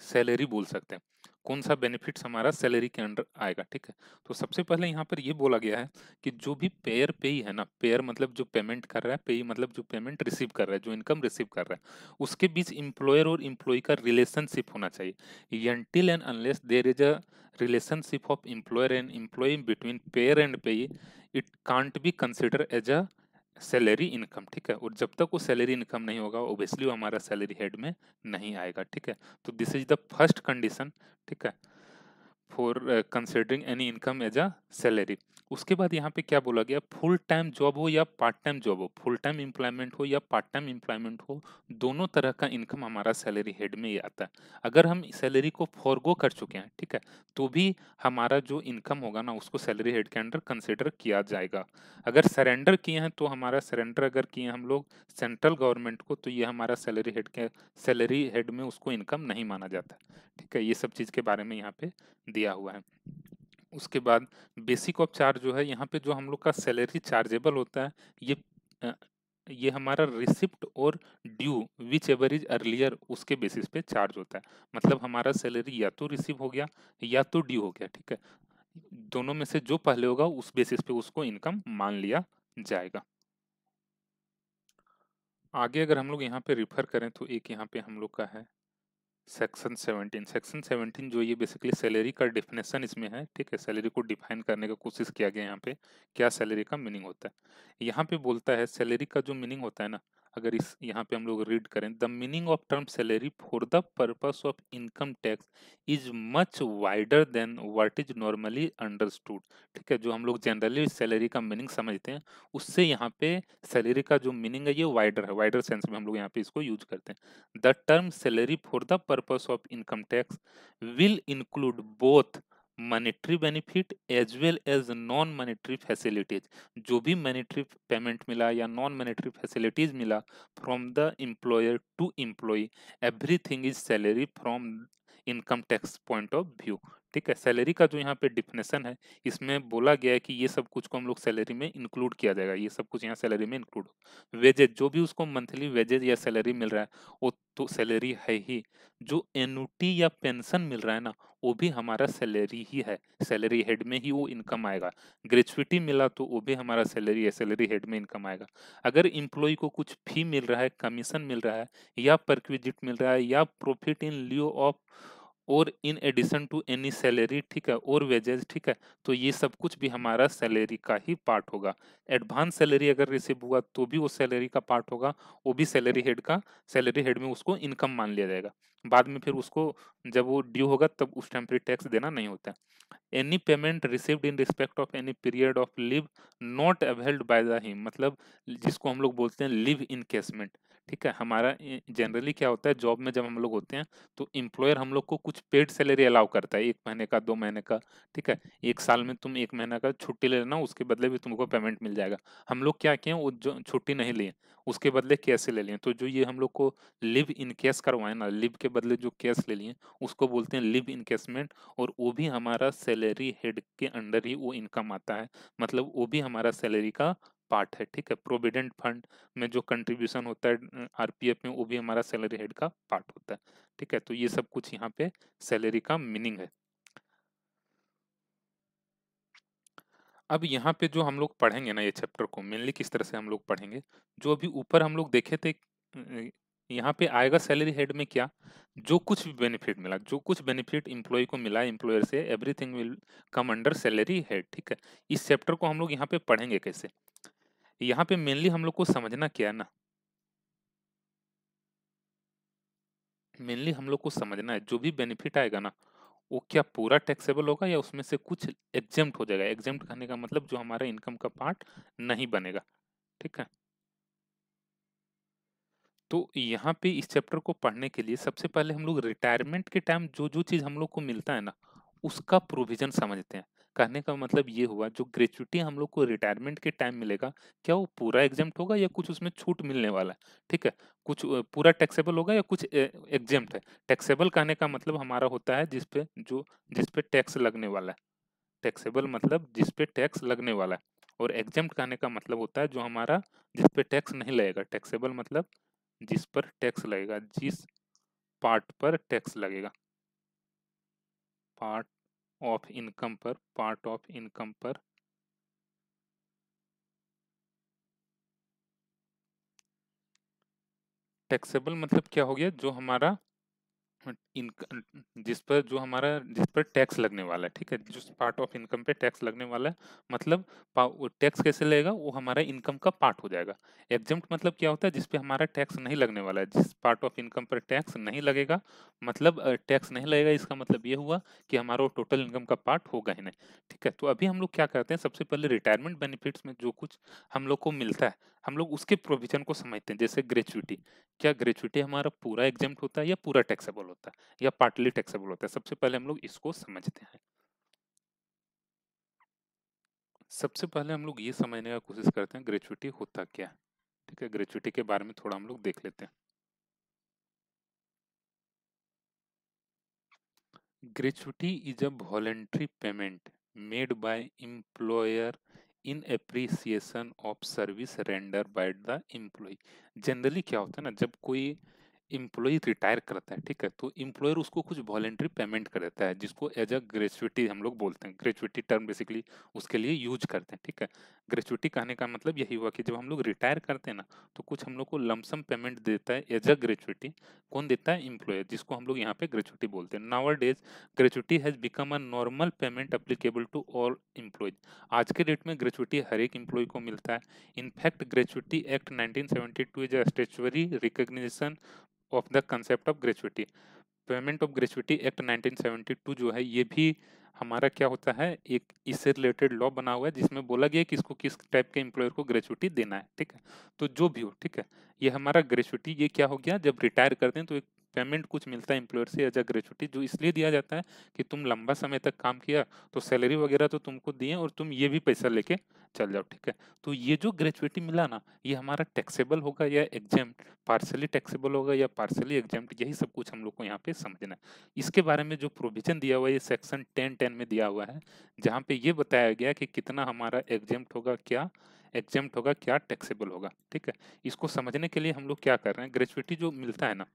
सैलरी बोल सकते हैं कौन सा बेनिफिट्स हमारा सैलरी के अंडर आएगा ठीक है तो सबसे पहले यहाँ पर ये बोला गया है कि जो भी पेयर पे ही है ना पेयर मतलब जो पेमेंट कर रहा है पे मतलब जो पेमेंट रिसीव कर रहा है जो इनकम रिसीव कर रहा है उसके बीच इम्प्लॉयर और इम्प्लॉय का रिलेशनशिप होना चाहिए until and unless there is a relationship of employer and employee between payer and payee it can't be consider as a salary income ठीक है और जब तक वो सैलरी इनकम नहीं होगा ओबियसली वो हमारा सैलरी हेड में नहीं आएगा ठीक है तो this is the first condition ठीक है for considering any income as a salary उसके बाद यहाँ पे क्या बोला गया फुल टाइम जॉब हो या पार्ट टाइम जॉब हो फुल टाइम एम्प्लॉयमेंट हो या पार्ट टाइम एम्प्लॉयमेंट हो दोनों तरह का इनकम हमारा सैलरी हेड में ही आता है अगर हम सैलरी को फॉरगो कर चुके हैं ठीक है तो भी हमारा जो इनकम होगा ना उसको सैलरी हेड के अंडर कंसिडर किया जाएगा अगर सरेंडर किए हैं तो हमारा सरेंडर अगर किए हम लोग सेंट्रल गवर्नमेंट को तो ये हमारा सैलरी हेड के सैलरी हेड में उसको इनकम नहीं माना जाता ठीक है ये सब चीज़ के बारे में यहाँ पे दिया हुआ है उसके बाद बेसिक ऑफ चार्ज जो है यहाँ पे जो हम लोग का सैलरी चार्जेबल होता है ये ये हमारा रिसिप्ट और due whichever is earlier उसके बेसिस पे चार्ज होता है मतलब हमारा सैलरी या तो रिसीव हो गया या तो ड्यू हो गया ठीक है दोनों में से जो पहले होगा उस बेसिस पे उसको इनकम मान लिया जाएगा आगे अगर हम लोग यहाँ पे रिफर करें तो एक यहाँ पे हम लोग का है सेक्शन सेवनटीन सेक्शन सेवनटीन जो ये बेसिकली सैलरी का डिफिनेशन इसमें है ठीक है सैलरी को डिफाइन करने का कोशिश किया गया यहाँ पे क्या सैलरी का मीनिंग होता है यहाँ पे बोलता है सैलरी का जो मीनिंग होता है ना अगर इस यहाँ पे हम लोग रीड करें the meaning of term salary for the purpose of income tax is much wider than what is normally understood ठीक है जो हम लोग जनरली सैलरी का मीनिंग समझते हैं उससे यहाँ पे सैलरी का जो मीनिंग है ये वाइडर है वाइडर सेंस में हम लोग यहाँ पे इसको यूज करते हैं the term salary for the purpose of income tax will include both monetary benefit as well as non monetary facilities जो भी मॉनेटरी पेमेंट मिला या नॉन मॉनेटरी फैसिलिटीज मिला from the employer to employee everything is salary from income tax point of view ठीक है salary का जो यहाँ पे डिफिनेशन है इसमें बोला गया है कि ये सब कुछ को हम लोग सैलरी में इंक्लूड किया जाएगा ये सब कुछ यहाँ सैलरी में इंक्लूड वेजेज जो भी उसको मंथली वेजेज या सैलरी मिल रहा है वो तो सैलरी है ही जो एनुटी या पेंशन मिल रहा है ना वो भी हमारा सैलरी ही है सैलरी हेड में ही वो इनकम आएगा ग्रेचुटी मिला तो वो भी हमारा सैलरी है सैलरी हेड में इनकम आएगा अगर इम्प्लॉई को कुछ फी मिल रहा है कमीशन मिल रहा है या परक्विजिट मिल रहा है या प्रॉफिट इन ल्यू ऑफ और in addition to any salary ठीक है और वेजेज ठीक है तो ये सब कुछ भी हमारा सैलरी का ही पार्ट होगा एडवांस सैलरी अगर रिसीव हुआ तो भी वो सैलरी का पार्ट होगा वो भी सैलरी हेड का सैलरी हेड में उसको इनकम मान लिया जाएगा बाद में फिर उसको जब वो ड्यू होगा तब उस टाइम पर टैक्स देना नहीं होता any payment received in respect of any period of leave not availed by the him मतलब जिसको हम लोग बोलते हैं लिव इनकेसमेंट ठीक है हमारा जनरली क्या होता है जॉब में जब हम लोग होते हैं तो एम्प्लॉयर हम लोग को कुछ कुछ पेड सैलरी अलाउ करता है एक महीने का दो महीने का ठीक है एक साल में तुम एक महीना का छुट्टी ले लेना उसके बदले भी तुमको पेमेंट मिल जाएगा हम लोग क्या किए वो जो छुट्टी नहीं लिए उसके बदले कैसे ले लिए तो जो ये हम लोग को लिव इन कैश करवाए ना लिव के बदले जो कैश ले लिए उसको बोलते हैं लिव इनकेसमेंट और वो भी हमारा सैलरी हेड के अंडर ही वो इनकम आता है मतलब वो भी हमारा सैलरी का पार्ट है ठीक है प्रोविडेंट फंड में जो कंट्रीब्यूशन होता है आरपीएफ में वो भी हमारा सैलरी हेड का पार्ट होता है ठीक है तो ये सब कुछ यहाँ पे सैलरी का मीनिंग है अब यहाँ पे जो हम लोग पढ़ेंगे ना ये चैप्टर को मेनली किस तरह से हम लोग पढ़ेंगे जो अभी ऊपर हम लोग देखे थे यहाँ पे आएगा सैलरी हेड में क्या जो कुछ भी बेनिफिट मिला जो कुछ बेनिफिट इम्प्लॉय को मिला एम्प्लॉयर से everything will come under salary head ठीक है इस चैप्टर को हम लोग यहाँ पे पढ़ेंगे कैसे यहाँ पे मेनली हम लोग को समझना क्या है ना मेनली हम लोग को समझना है जो भी बेनिफिट आएगा ना वो क्या पूरा टैक्सेबल होगा या उसमें से कुछ एग्जेम्ट हो जाएगा एग्जेम्ट करने का मतलब जो हमारा इनकम का पार्ट नहीं बनेगा ठीक है तो यहाँ पे इस चैप्टर को पढ़ने के लिए सबसे पहले हम लोग रिटायरमेंट के टाइम जो जो चीज़ हम लोग को मिलता है ना उसका प्रोविजन समझते हैं कहने का मतलब ये हुआ जो ग्रेचुटी हम लोग को रिटायरमेंट के टाइम मिलेगा क्या वो पूरा एग्जाम्प्ट होगा या कुछ उसमें छूट मिलने वाला है ठीक है कुछ पूरा टैक्सेबल होगा या कुछ एग्जाम्प्ट है टैक्सेबल कहने का मतलब हमारा होता है जिसपे जो जिसपे टैक्स लगने वाला है टैक्सेबल मतलब जिसपे टैक्स लगने वाला है और एग्जाम्प्ट कहने का मतलब होता है जो हमारा जिसपे टैक्स नहीं लगेगा टैक्सेबल मतलब जिस पर टैक्स लगेगा जिस पार्ट पर टैक्स लगेगा पार्ट ऑफ इनकम पर पार्ट ऑफ इनकम पर टैक्सेबल मतलब क्या हो गया जो हमारा हम्म, इन जिस पर जो हमारा जिस पर टैक्स लगने वाला है ठीक है जिस पार्ट ऑफ इनकम पे टैक्स लगने वाला है मतलब टैक्स कैसे लगेगा वो हमारा इनकम का पार्ट हो जाएगा एग्जम्प्ट मतलब क्या होता है जिस पे हमारा टैक्स नहीं लगने वाला है जिस पार्ट ऑफ इनकम पर टैक्स नहीं लगेगा मतलब टैक्स नहीं लगेगा इसका मतलब ये हुआ कि हमारा वो टोटल इनकम का पार्ट होगा ही नहीं ठीक है तो अभी हम लोग क्या करते हैं सबसे पहले रिटायरमेंट बेनिफिट्स में जो कुछ हम लोग को मिलता है हम लोग उसके प्रोविजन को समझते हैं जैसे ग्रेचुटी क्या ग्रेचुटी हमारा पूरा एग्जाम होता है या पूरा टैक्सेबल होता है या पार्टली टैक्सेबल होता है सबसे पहले हम लोग इसको समझते हैं सबसे पहले हम लोग ये समझने का कोशिश करते हैं ग्रेचुटी होता क्या ठीक है ग्रेचुटी के बारे में थोड़ा हम लोग देख लेते हैं gratuity is a voluntary payment made by employer in appreciation of service render by the employee generally क्या होता है ना जब कोई इम्प्लॉई रिटायर करता है ठीक है तो इम्प्लॉयर उसको कुछ वॉलेंट्री पेमेंट कर देता है जिसको एज अ ग्रेचुटी हम लोग बोलते हैं ग्रेचुटी टर्म बेसिकली उसके लिए यूज करते हैं ठीक है ग्रेचुटी कहने का मतलब यही हुआ कि जब हम लोग रिटायर करते हैं ना तो कुछ हम लोग को लमसम पेमेंट देता है एज अ ग्रेचुटी कौन देता है एम्प्लॉयर जिसको हम लोग यहाँ पे ग्रेचुटी बोलते हैं nowadays gratuity has become a normal payment applicable to all employees आज के डेट में ग्रेचुटी हर एक एम्प्लॉय को मिलता है in fact gratuity act nineteen seventy two is a statutory recognition of the concept of gratuity payment of gratuity act 1972 जो है ये भी हमारा क्या होता है एक इससे रिलेटेड लॉ बना हुआ है जिसमें बोला गया कि इसको किस टाइप के एम्प्लॉयर को ग्रेचुटी देना है ठीक है तो जो भी हो ठीक है ये हमारा ग्रेचुटी ये क्या हो गया जब रिटायर करते हैं तो एक पेमेंट कुछ मिलता है एम्प्लॉयर से एज अ ग्रेचुटी जो इसलिए दिया जाता है कि तुम लंबा समय तक काम किया तो सैलरी वगैरह तो तुमको दिए और तुम ये भी पैसा लेके चल जाओ ठीक है तो ये जो ग्रेचुटी मिला ना ये हमारा टैक्सेबल होगा या एग्जाम पार्सली टैक्सेबल होगा या पार्सली एग्जाम यही सब कुछ हम लोग को यहाँ पे समझना है इसके बारे में जो प्रोविजन दिया हुआ है ये सेक्शन टेन टेन में दिया हुआ है जहाँ पे ये बताया गया कि कितना हमारा एग्जाम होगा क्या एग्जाम होगा क्या टैक्सेबल होगा ठीक है इसको समझने के लिए हम लोग क्या कर रहे हैं ग्रेचुटी जो मिलता है ना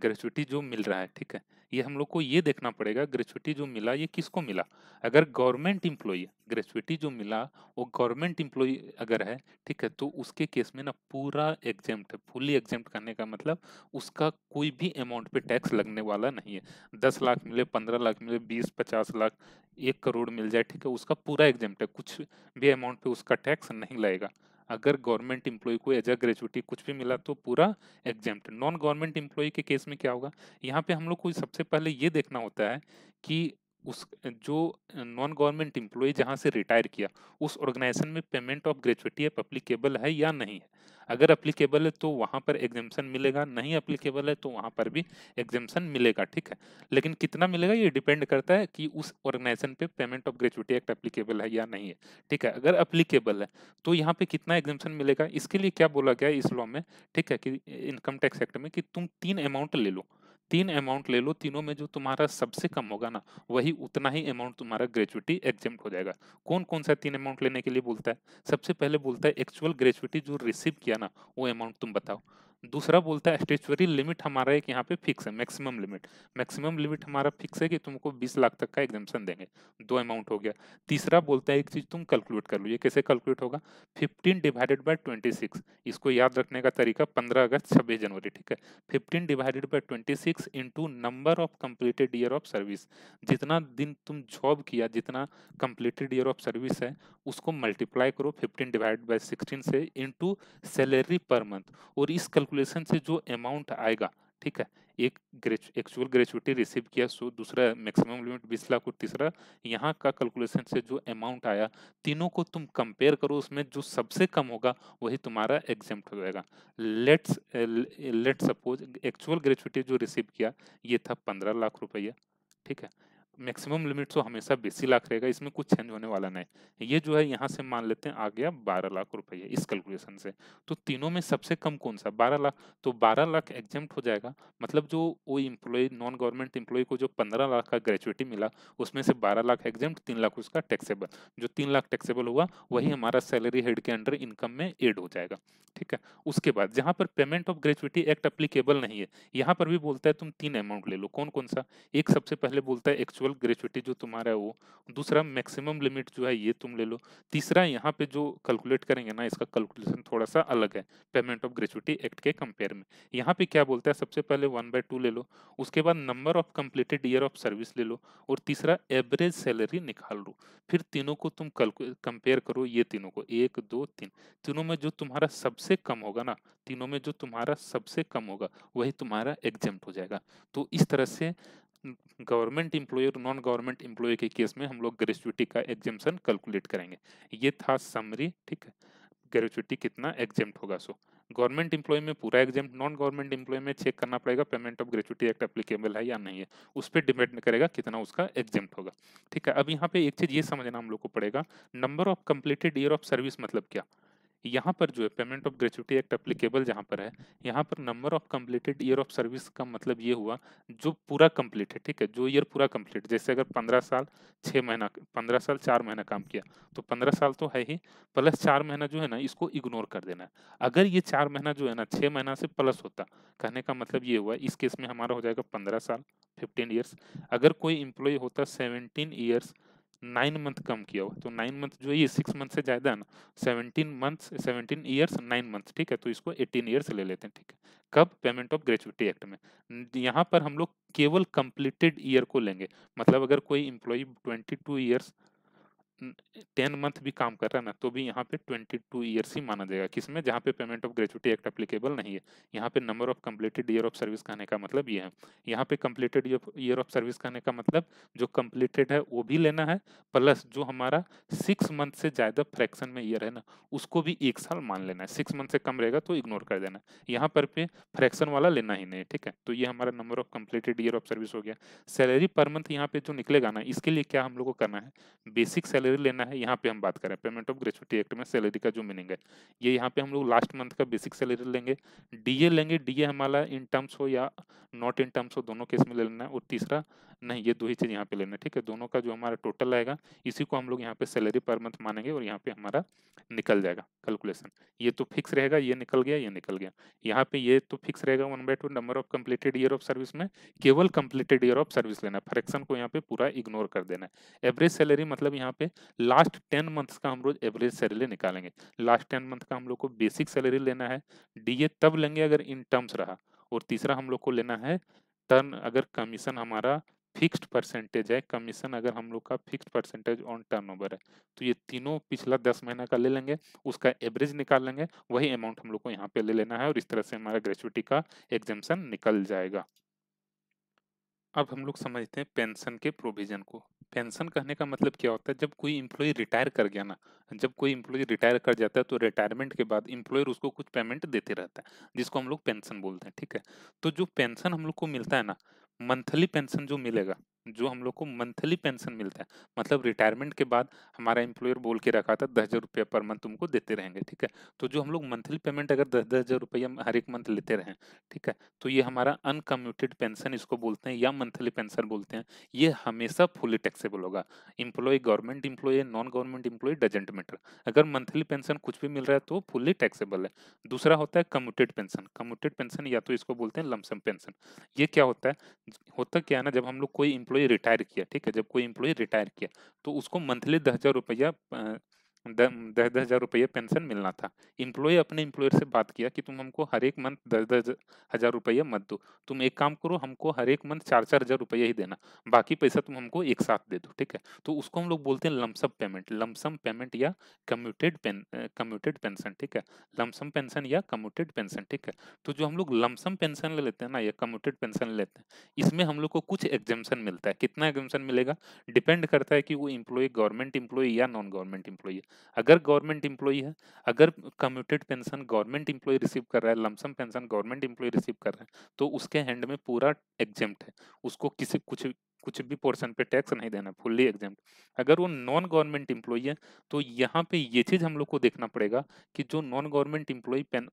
ग्रेचुटी जो मिल रहा है ठीक है ये हम लोग को ये देखना पड़ेगा ग्रेचुटी जो मिला ये किसको मिला अगर गवर्नमेंट इम्प्लॉय ग्रेचुटी जो मिला वो गवर्नमेंट इम्प्लॉय अगर है ठीक है तो उसके केस में ना पूरा एग्जेम्प्ट है फुली एग्जेम्प्ट करने का मतलब उसका कोई भी अमाउंट पे टैक्स लगने वाला नहीं है दस लाख मिले पंद्रह लाख मिले बीस पचास लाख एक करोड़ मिल जाए ठीक है उसका पूरा एग्जेम्प्ट है कुछ भी अमाउंट पर उसका टैक्स नहीं लगेगा अगर गवर्नमेंट एम्प्लॉय को एज अ ग्रेजुएटी कुछ भी मिला तो पूरा एग्जाम्प्ट नॉन गवर्नमेंट एम्प्लॉय के केस में क्या होगा यहाँ पे हम लोग को सबसे पहले ये देखना होता है कि उस जो नॉन गवर्नमेंट एम्प्लॉय जहाँ से रिटायर किया उस ऑर्गेनाइजेशन में पेमेंट ऑफ ग्रेचुटी अप्लीकेबल है या नहीं है अगर अप्लीकेबल है तो वहाँ पर एग्जेम्पन मिलेगा नहीं अप्लीकेबल है तो वहाँ पर भी एग्जामेशन मिलेगा ठीक है लेकिन कितना मिलेगा ये डिपेंड करता है कि उस ऑर्गेनाइजेशन पे payment of gratuity act applicable है या नहीं है ठीक है अगर अप्लीकेबल है तो यहाँ पे कितना एग्जामेशन मिलेगा इसके लिए क्या बोला गया इस लॉ में ठीक है कि इनकम टैक्स एक्ट में कि तुम तीन अमाउंट ले लो तीन अमाउंट ले लो तीनों में जो तुम्हारा सबसे कम होगा ना वही उतना ही अमाउंट तुम्हारा ग्रेचुटी एग्जेप्ट हो जाएगा कौन कौन सा तीन अमाउंट लेने के लिए बोलता है सबसे पहले बोलता है एक्चुअल ग्रेचुटी जो रिसीव किया ना वो अमाउंट तुम बताओ दूसरा बोलता है स्टेचुअरी लिमिट हमारा एक यहाँ पे फिक्स है मैक्सिमम लिमिट मैक्सिमम लिमिट हमारा फिक्स है कि तुमको 20 लाख तक का एग्जामेशन देंगे दो अमाउंट हो गया तीसरा बोलता है एक चीज़ तुम कैलकुलेट कर लो ये कैसे कैलकुलेट होगा 15 डिवाइडेड बाय 26 इसको याद रखने का तरीका 15 अगस्त 26 जनवरी ठीक है fifteen divided by twenty number of completed year of service जितना दिन तुम जॉब किया जितना कंप्लीटेड ईयर ऑफ सर्विस है उसको मल्टीप्लाई करो फिफ्टीन डिवाइड बाई सिक्सटीन से इंटू सैलरी पर मंथ और इस कैलकुलेशन से जो अमाउंट आएगा ठीक है एक एक्चुअल ग्रेचुटी रिसीव किया सो दूसरा मैक्सिमम लिमिट बीस लाख और तीसरा यहाँ का कैलकुलेशन से जो अमाउंट आया तीनों को तुम कंपेयर करो उसमें जो सबसे कम होगा वही तुम्हारा एग्जाम हो जाएगा let's let's suppose actual gratuity जो रिसीव किया ये था पंद्रह लाख रुपया ठीक है मैक्सिमम लिमिट तो हमेशा बीसी लाख रहेगा इसमें कुछ चेंज होने वाला नहीं ये जो है यहाँ से मान लेते हैं आ गया बारह लाख रुपये इस कैलकुलेशन से तो तीनों में सबसे कम कौन सा बारह लाख तो बारह लाख एग्जाम्ट हो जाएगा मतलब जो वो इम्प्लॉय नॉन गवर्नमेंट इम्प्लॉय को जो पंद्रह लाख का ग्रेचुएटी मिला उसमें से बारह लाख एग्जाम्ट तीन लाख उसका टैक्सेबल जो तीन लाख टैक्सेबल हुआ वही हमारा सैलरी हेड के अंडर इनकम में एड हो जाएगा ठीक है उसके बाद जहाँ पर payment of gratuity act applicable नहीं है यहाँ पर भी बोलता है तुम तीन अमाउंट ले लो कौन कौन सा एक सबसे पहले बोलता है एक्चुअल एनुअल ग्रेचुटी जो तुम्हारा है वो दूसरा मैक्सिमम लिमिट जो है ये तुम ले लो तीसरा यहाँ पे जो कैलकुलेट करेंगे ना इसका कैलकुलेशन थोड़ा सा अलग है पेमेंट ऑफ ग्रेचुटी एक्ट के कंपेयर में यहाँ पे क्या बोलता है सबसे पहले वन बाय टू ले लो उसके बाद number of completed year of service ले लो और तीसरा एवरेज सैलरी निकाल लो फिर तीनों को तुम कंपेयर करो ये तीनों को एक दो तीन तीनों में जो तुम्हारा सबसे कम होगा ना तीनों में जो तुम्हारा सबसे कम होगा वही तुम्हारा एग्जाम हो जाएगा तो इस तरह से गवर्नमेंट इम्प्लॉय और नॉन गवर्नमेंट इम्प्लॉय के केस में हम लोग ग्रेचुटी का एग्जामेशन कैलकुलेट करेंगे ये था समरी ठीक है ग्रेचुटी कितना एग्जेप्ट होगा सो गवर्नमेंट इम्प्लॉय में पूरा एग्जाम नॉन गवर्नमेंट इम्प्लॉय में चेक करना पड़ेगा payment of gratuity act applicable है या नहीं है उस पर डिपेंड करेगा कितना उसका एग्जाम होगा ठीक है अब यहाँ पे एक चीज़ ये समझना हम लोग को पड़ेगा number of completed year of service मतलब क्या यहाँ पर जो है payment of gratuity act applicable जहाँ पर है यहाँ पर number of completed year of service का मतलब ये हुआ जो पूरा कम्प्लीट है ठीक है जो ईयर पूरा कम्प्लीट जैसे अगर पंद्रह साल छः महीना पंद्रह साल चार महीना काम किया तो पंद्रह साल तो है ही प्लस चार महीना जो है ना इसको इग्नोर कर देना है अगर ये चार महीना जो है ना छः महीना से प्लस होता कहने का मतलब ये हुआ इस केस में हमारा हो जाएगा पंद्रह साल फिफ्टीन ईयर्स अगर कोई एम्प्लॉय होता सेवेंटीन ईयर्स नाइन मंथ कम किया हुआ तो नाइन मंथ जो ये सिक्स मंथ से ज़्यादा है ना seventeen month seventeen years nine month ठीक है तो इसको एटीन ईयर्स ले लेते हैं ठीक है कब पेमेंट ऑफ ग्रेचुटी एक्ट में यहाँ पर हम लोग केवल कंप्लीटेड ईयर को लेंगे मतलब अगर कोई employee twenty two years ten month भी काम कर रहा है ना तो भी यहाँ पे ट्वेंटी टू ईयर्स ही माना जाएगा किसमें जहाँ पे payment of gratuity act applicable नहीं है यहाँ पे number of completed year of service कहने का मतलब ये है यहाँ पे कंप्लीटेड ईयर ऑफ सर्विस कहने का मतलब जो कंप्लीटेड है वो भी लेना है प्लस जो हमारा सिक्स मंथ से ज़्यादा फ्रैक्शन में ईयर है ना उसको भी एक साल मान लेना है सिक्स मंथ से कम रहेगा तो इग्नोर कर देना यहाँ पर पे फ्रैक्शन वाला लेना ही नहीं ठीक है तो ये हमारा number of completed year of service हो गया सैलरी पर मंथ यहाँ पे जो निकलेगा ना इसके लिए क्या हम लोग को करना है बेसिक सैलरी सैलरी लेना है यहाँ पे हम बात करें पेमेंट ऑफ ग्रेचुटी एक्ट में सैलरी का जो मीनिंग है ये यह यहाँ पे हम लोग लास्ट मंथ का बेसिक सैलरी लेंगे डीए लेंगे डीए हमारा इन टर्म्स हो या नॉट इन टर्म्स हो दोनों केस में ले लेना है और तीसरा नहीं ये दो ही चीज़ यहाँ पे लेना है ठीक है दोनों का जो हमारा टोटल आएगा इसी को हम लोग यहाँ पे सैलरी पर मंथ मानेंगे और यहाँ पे हमारा निकल जाएगा कैलकुलेशन ये तो फिक्स रहेगा ये निकल गया ये निकल गया यहाँ पे ये तो फिक्स रहेगा one by two number of completed year of service में केवल कंप्लीटेड ईयर ऑफ सर्विस लेना है फ्रैक्शन को यहाँ पे पूरा इग्नोर कर देना है एवरेज सैलरी मतलब यहाँ पे लास्ट टेन मंथ्स का हम लोग एवरेज सैलरी निकालेंगे लास्ट टेन मंथ का हम लोग को बेसिक सैलरी लेना है डी तब लेंगे अगर इन टर्म्स रहा और तीसरा हम लोग को लेना है टर्न अगर कमीशन हमारा फिक्स्ड परसेंटेज है कमीशन अगर हम लोग का फिक्स्ड परसेंटेज ऑन टर्नओवर है तो ये तीनों पिछला दस महीना का ले लेंगे उसका एवरेज निकाल लेंगे वही अमाउंट हम लोग को यहाँ पे ले लेना है और इस तरह से हमारा ग्रेचुटी का एग्जामेशन निकल जाएगा अब हम लोग समझते हैं पेंशन के प्रोविजन को पेंशन कहने का मतलब क्या होता है जब कोई इम्प्लॉय रिटायर कर गया ना जब कोई इम्प्लॉय रिटायर कर जाता है तो रिटायरमेंट के बाद इम्प्लॉयर उसको कुछ पेमेंट देते रहता है जिसको हम लोग पेंशन बोलते हैं ठीक है तो जो पेंशन हम लोग को मिलता है ना मंथली पेंशन जो मिलेगा जो हम लोग को मंथली पेंशन मिलता है मतलब रिटायरमेंट के बाद हमारा एम्प्लॉयर बोल के रखा था दस हज़ार रुपया पर मंथ तुमको देते रहेंगे ठीक है तो जो हम लोग मंथली पेमेंट अगर दस दस हज़ार रुपया हर एक मंथ लेते रहें ठीक है तो ये हमारा अनकम्यूटेड पेंशन इसको बोलते हैं या मंथली पेंशन बोलते हैं ये हमेशा फुली टैक्सेबल होगा employee government employee non government employee doesn't matter अगर मंथली पेंशन कुछ भी मिल रहा है तो फुली टैक्सेबल है दूसरा होता है कम्यूटेड पेंशन कम्यूटेड पेंशन या तो इसको बोलते हैं लमसम पेंशन ये क्या होता है होता क्या है ना जब हम लोग कोई एम्प्लॉय रिटायर किया ठीक है जब कोई एम्प्लॉय रिटायर किया तो उसको मंथली दस हज़ार रुपया दस दस हज़ार रुपये पेंशन मिलना था इम्प्लॉय अपने इम्प्लॉयर से बात किया कि तुम हमको हर एक मंथ दस दस हज़ार रुपये मत दो तुम एक काम करो हमको हर एक मंथ चार चार हज़ार रुपये ही देना बाकी पैसा तुम हमको एक साथ दे दो ठीक है तो उसको हम लोग बोलते हैं लमसम पेमेंट लमसम पेमेंट या कम्यूटेड पेन कम्यूटेड पेंशन ठीक है लमसम पेंशन या कम्यूटेड पेंशन ठीक है तो जो हम लोग लमसम पेंशन ले लेते हैं ना या कम्यूटेड पेंशन लेते हैं इसमें हम लोग को कुछ एग्जामेशन मिलता है कितना एग्जामेशन मिलेगा डिपेंड करता है कि वो इम्प्लॉय गवर्नमेंट इम्प्लॉय या नॉन गवर्नमेंट इम्प्लॉय अगर गवर्नमेंट इंप्लॉई है अगर commuted pension government employee receive कर रहा है lump sum pension government employee receive कर रहा है तो उसके हैंड में पूरा एग्जेम्प्ट है उसको किसी कुछ कुछ भी पोर्शन पे टैक्स नहीं देना फुल्ली एग्जाम अगर वो नॉन गवर्नमेंट इम्प्लॉई है तो यहाँ पे ये चीज़ हम लोग को देखना पड़ेगा कि जो non government employee pen,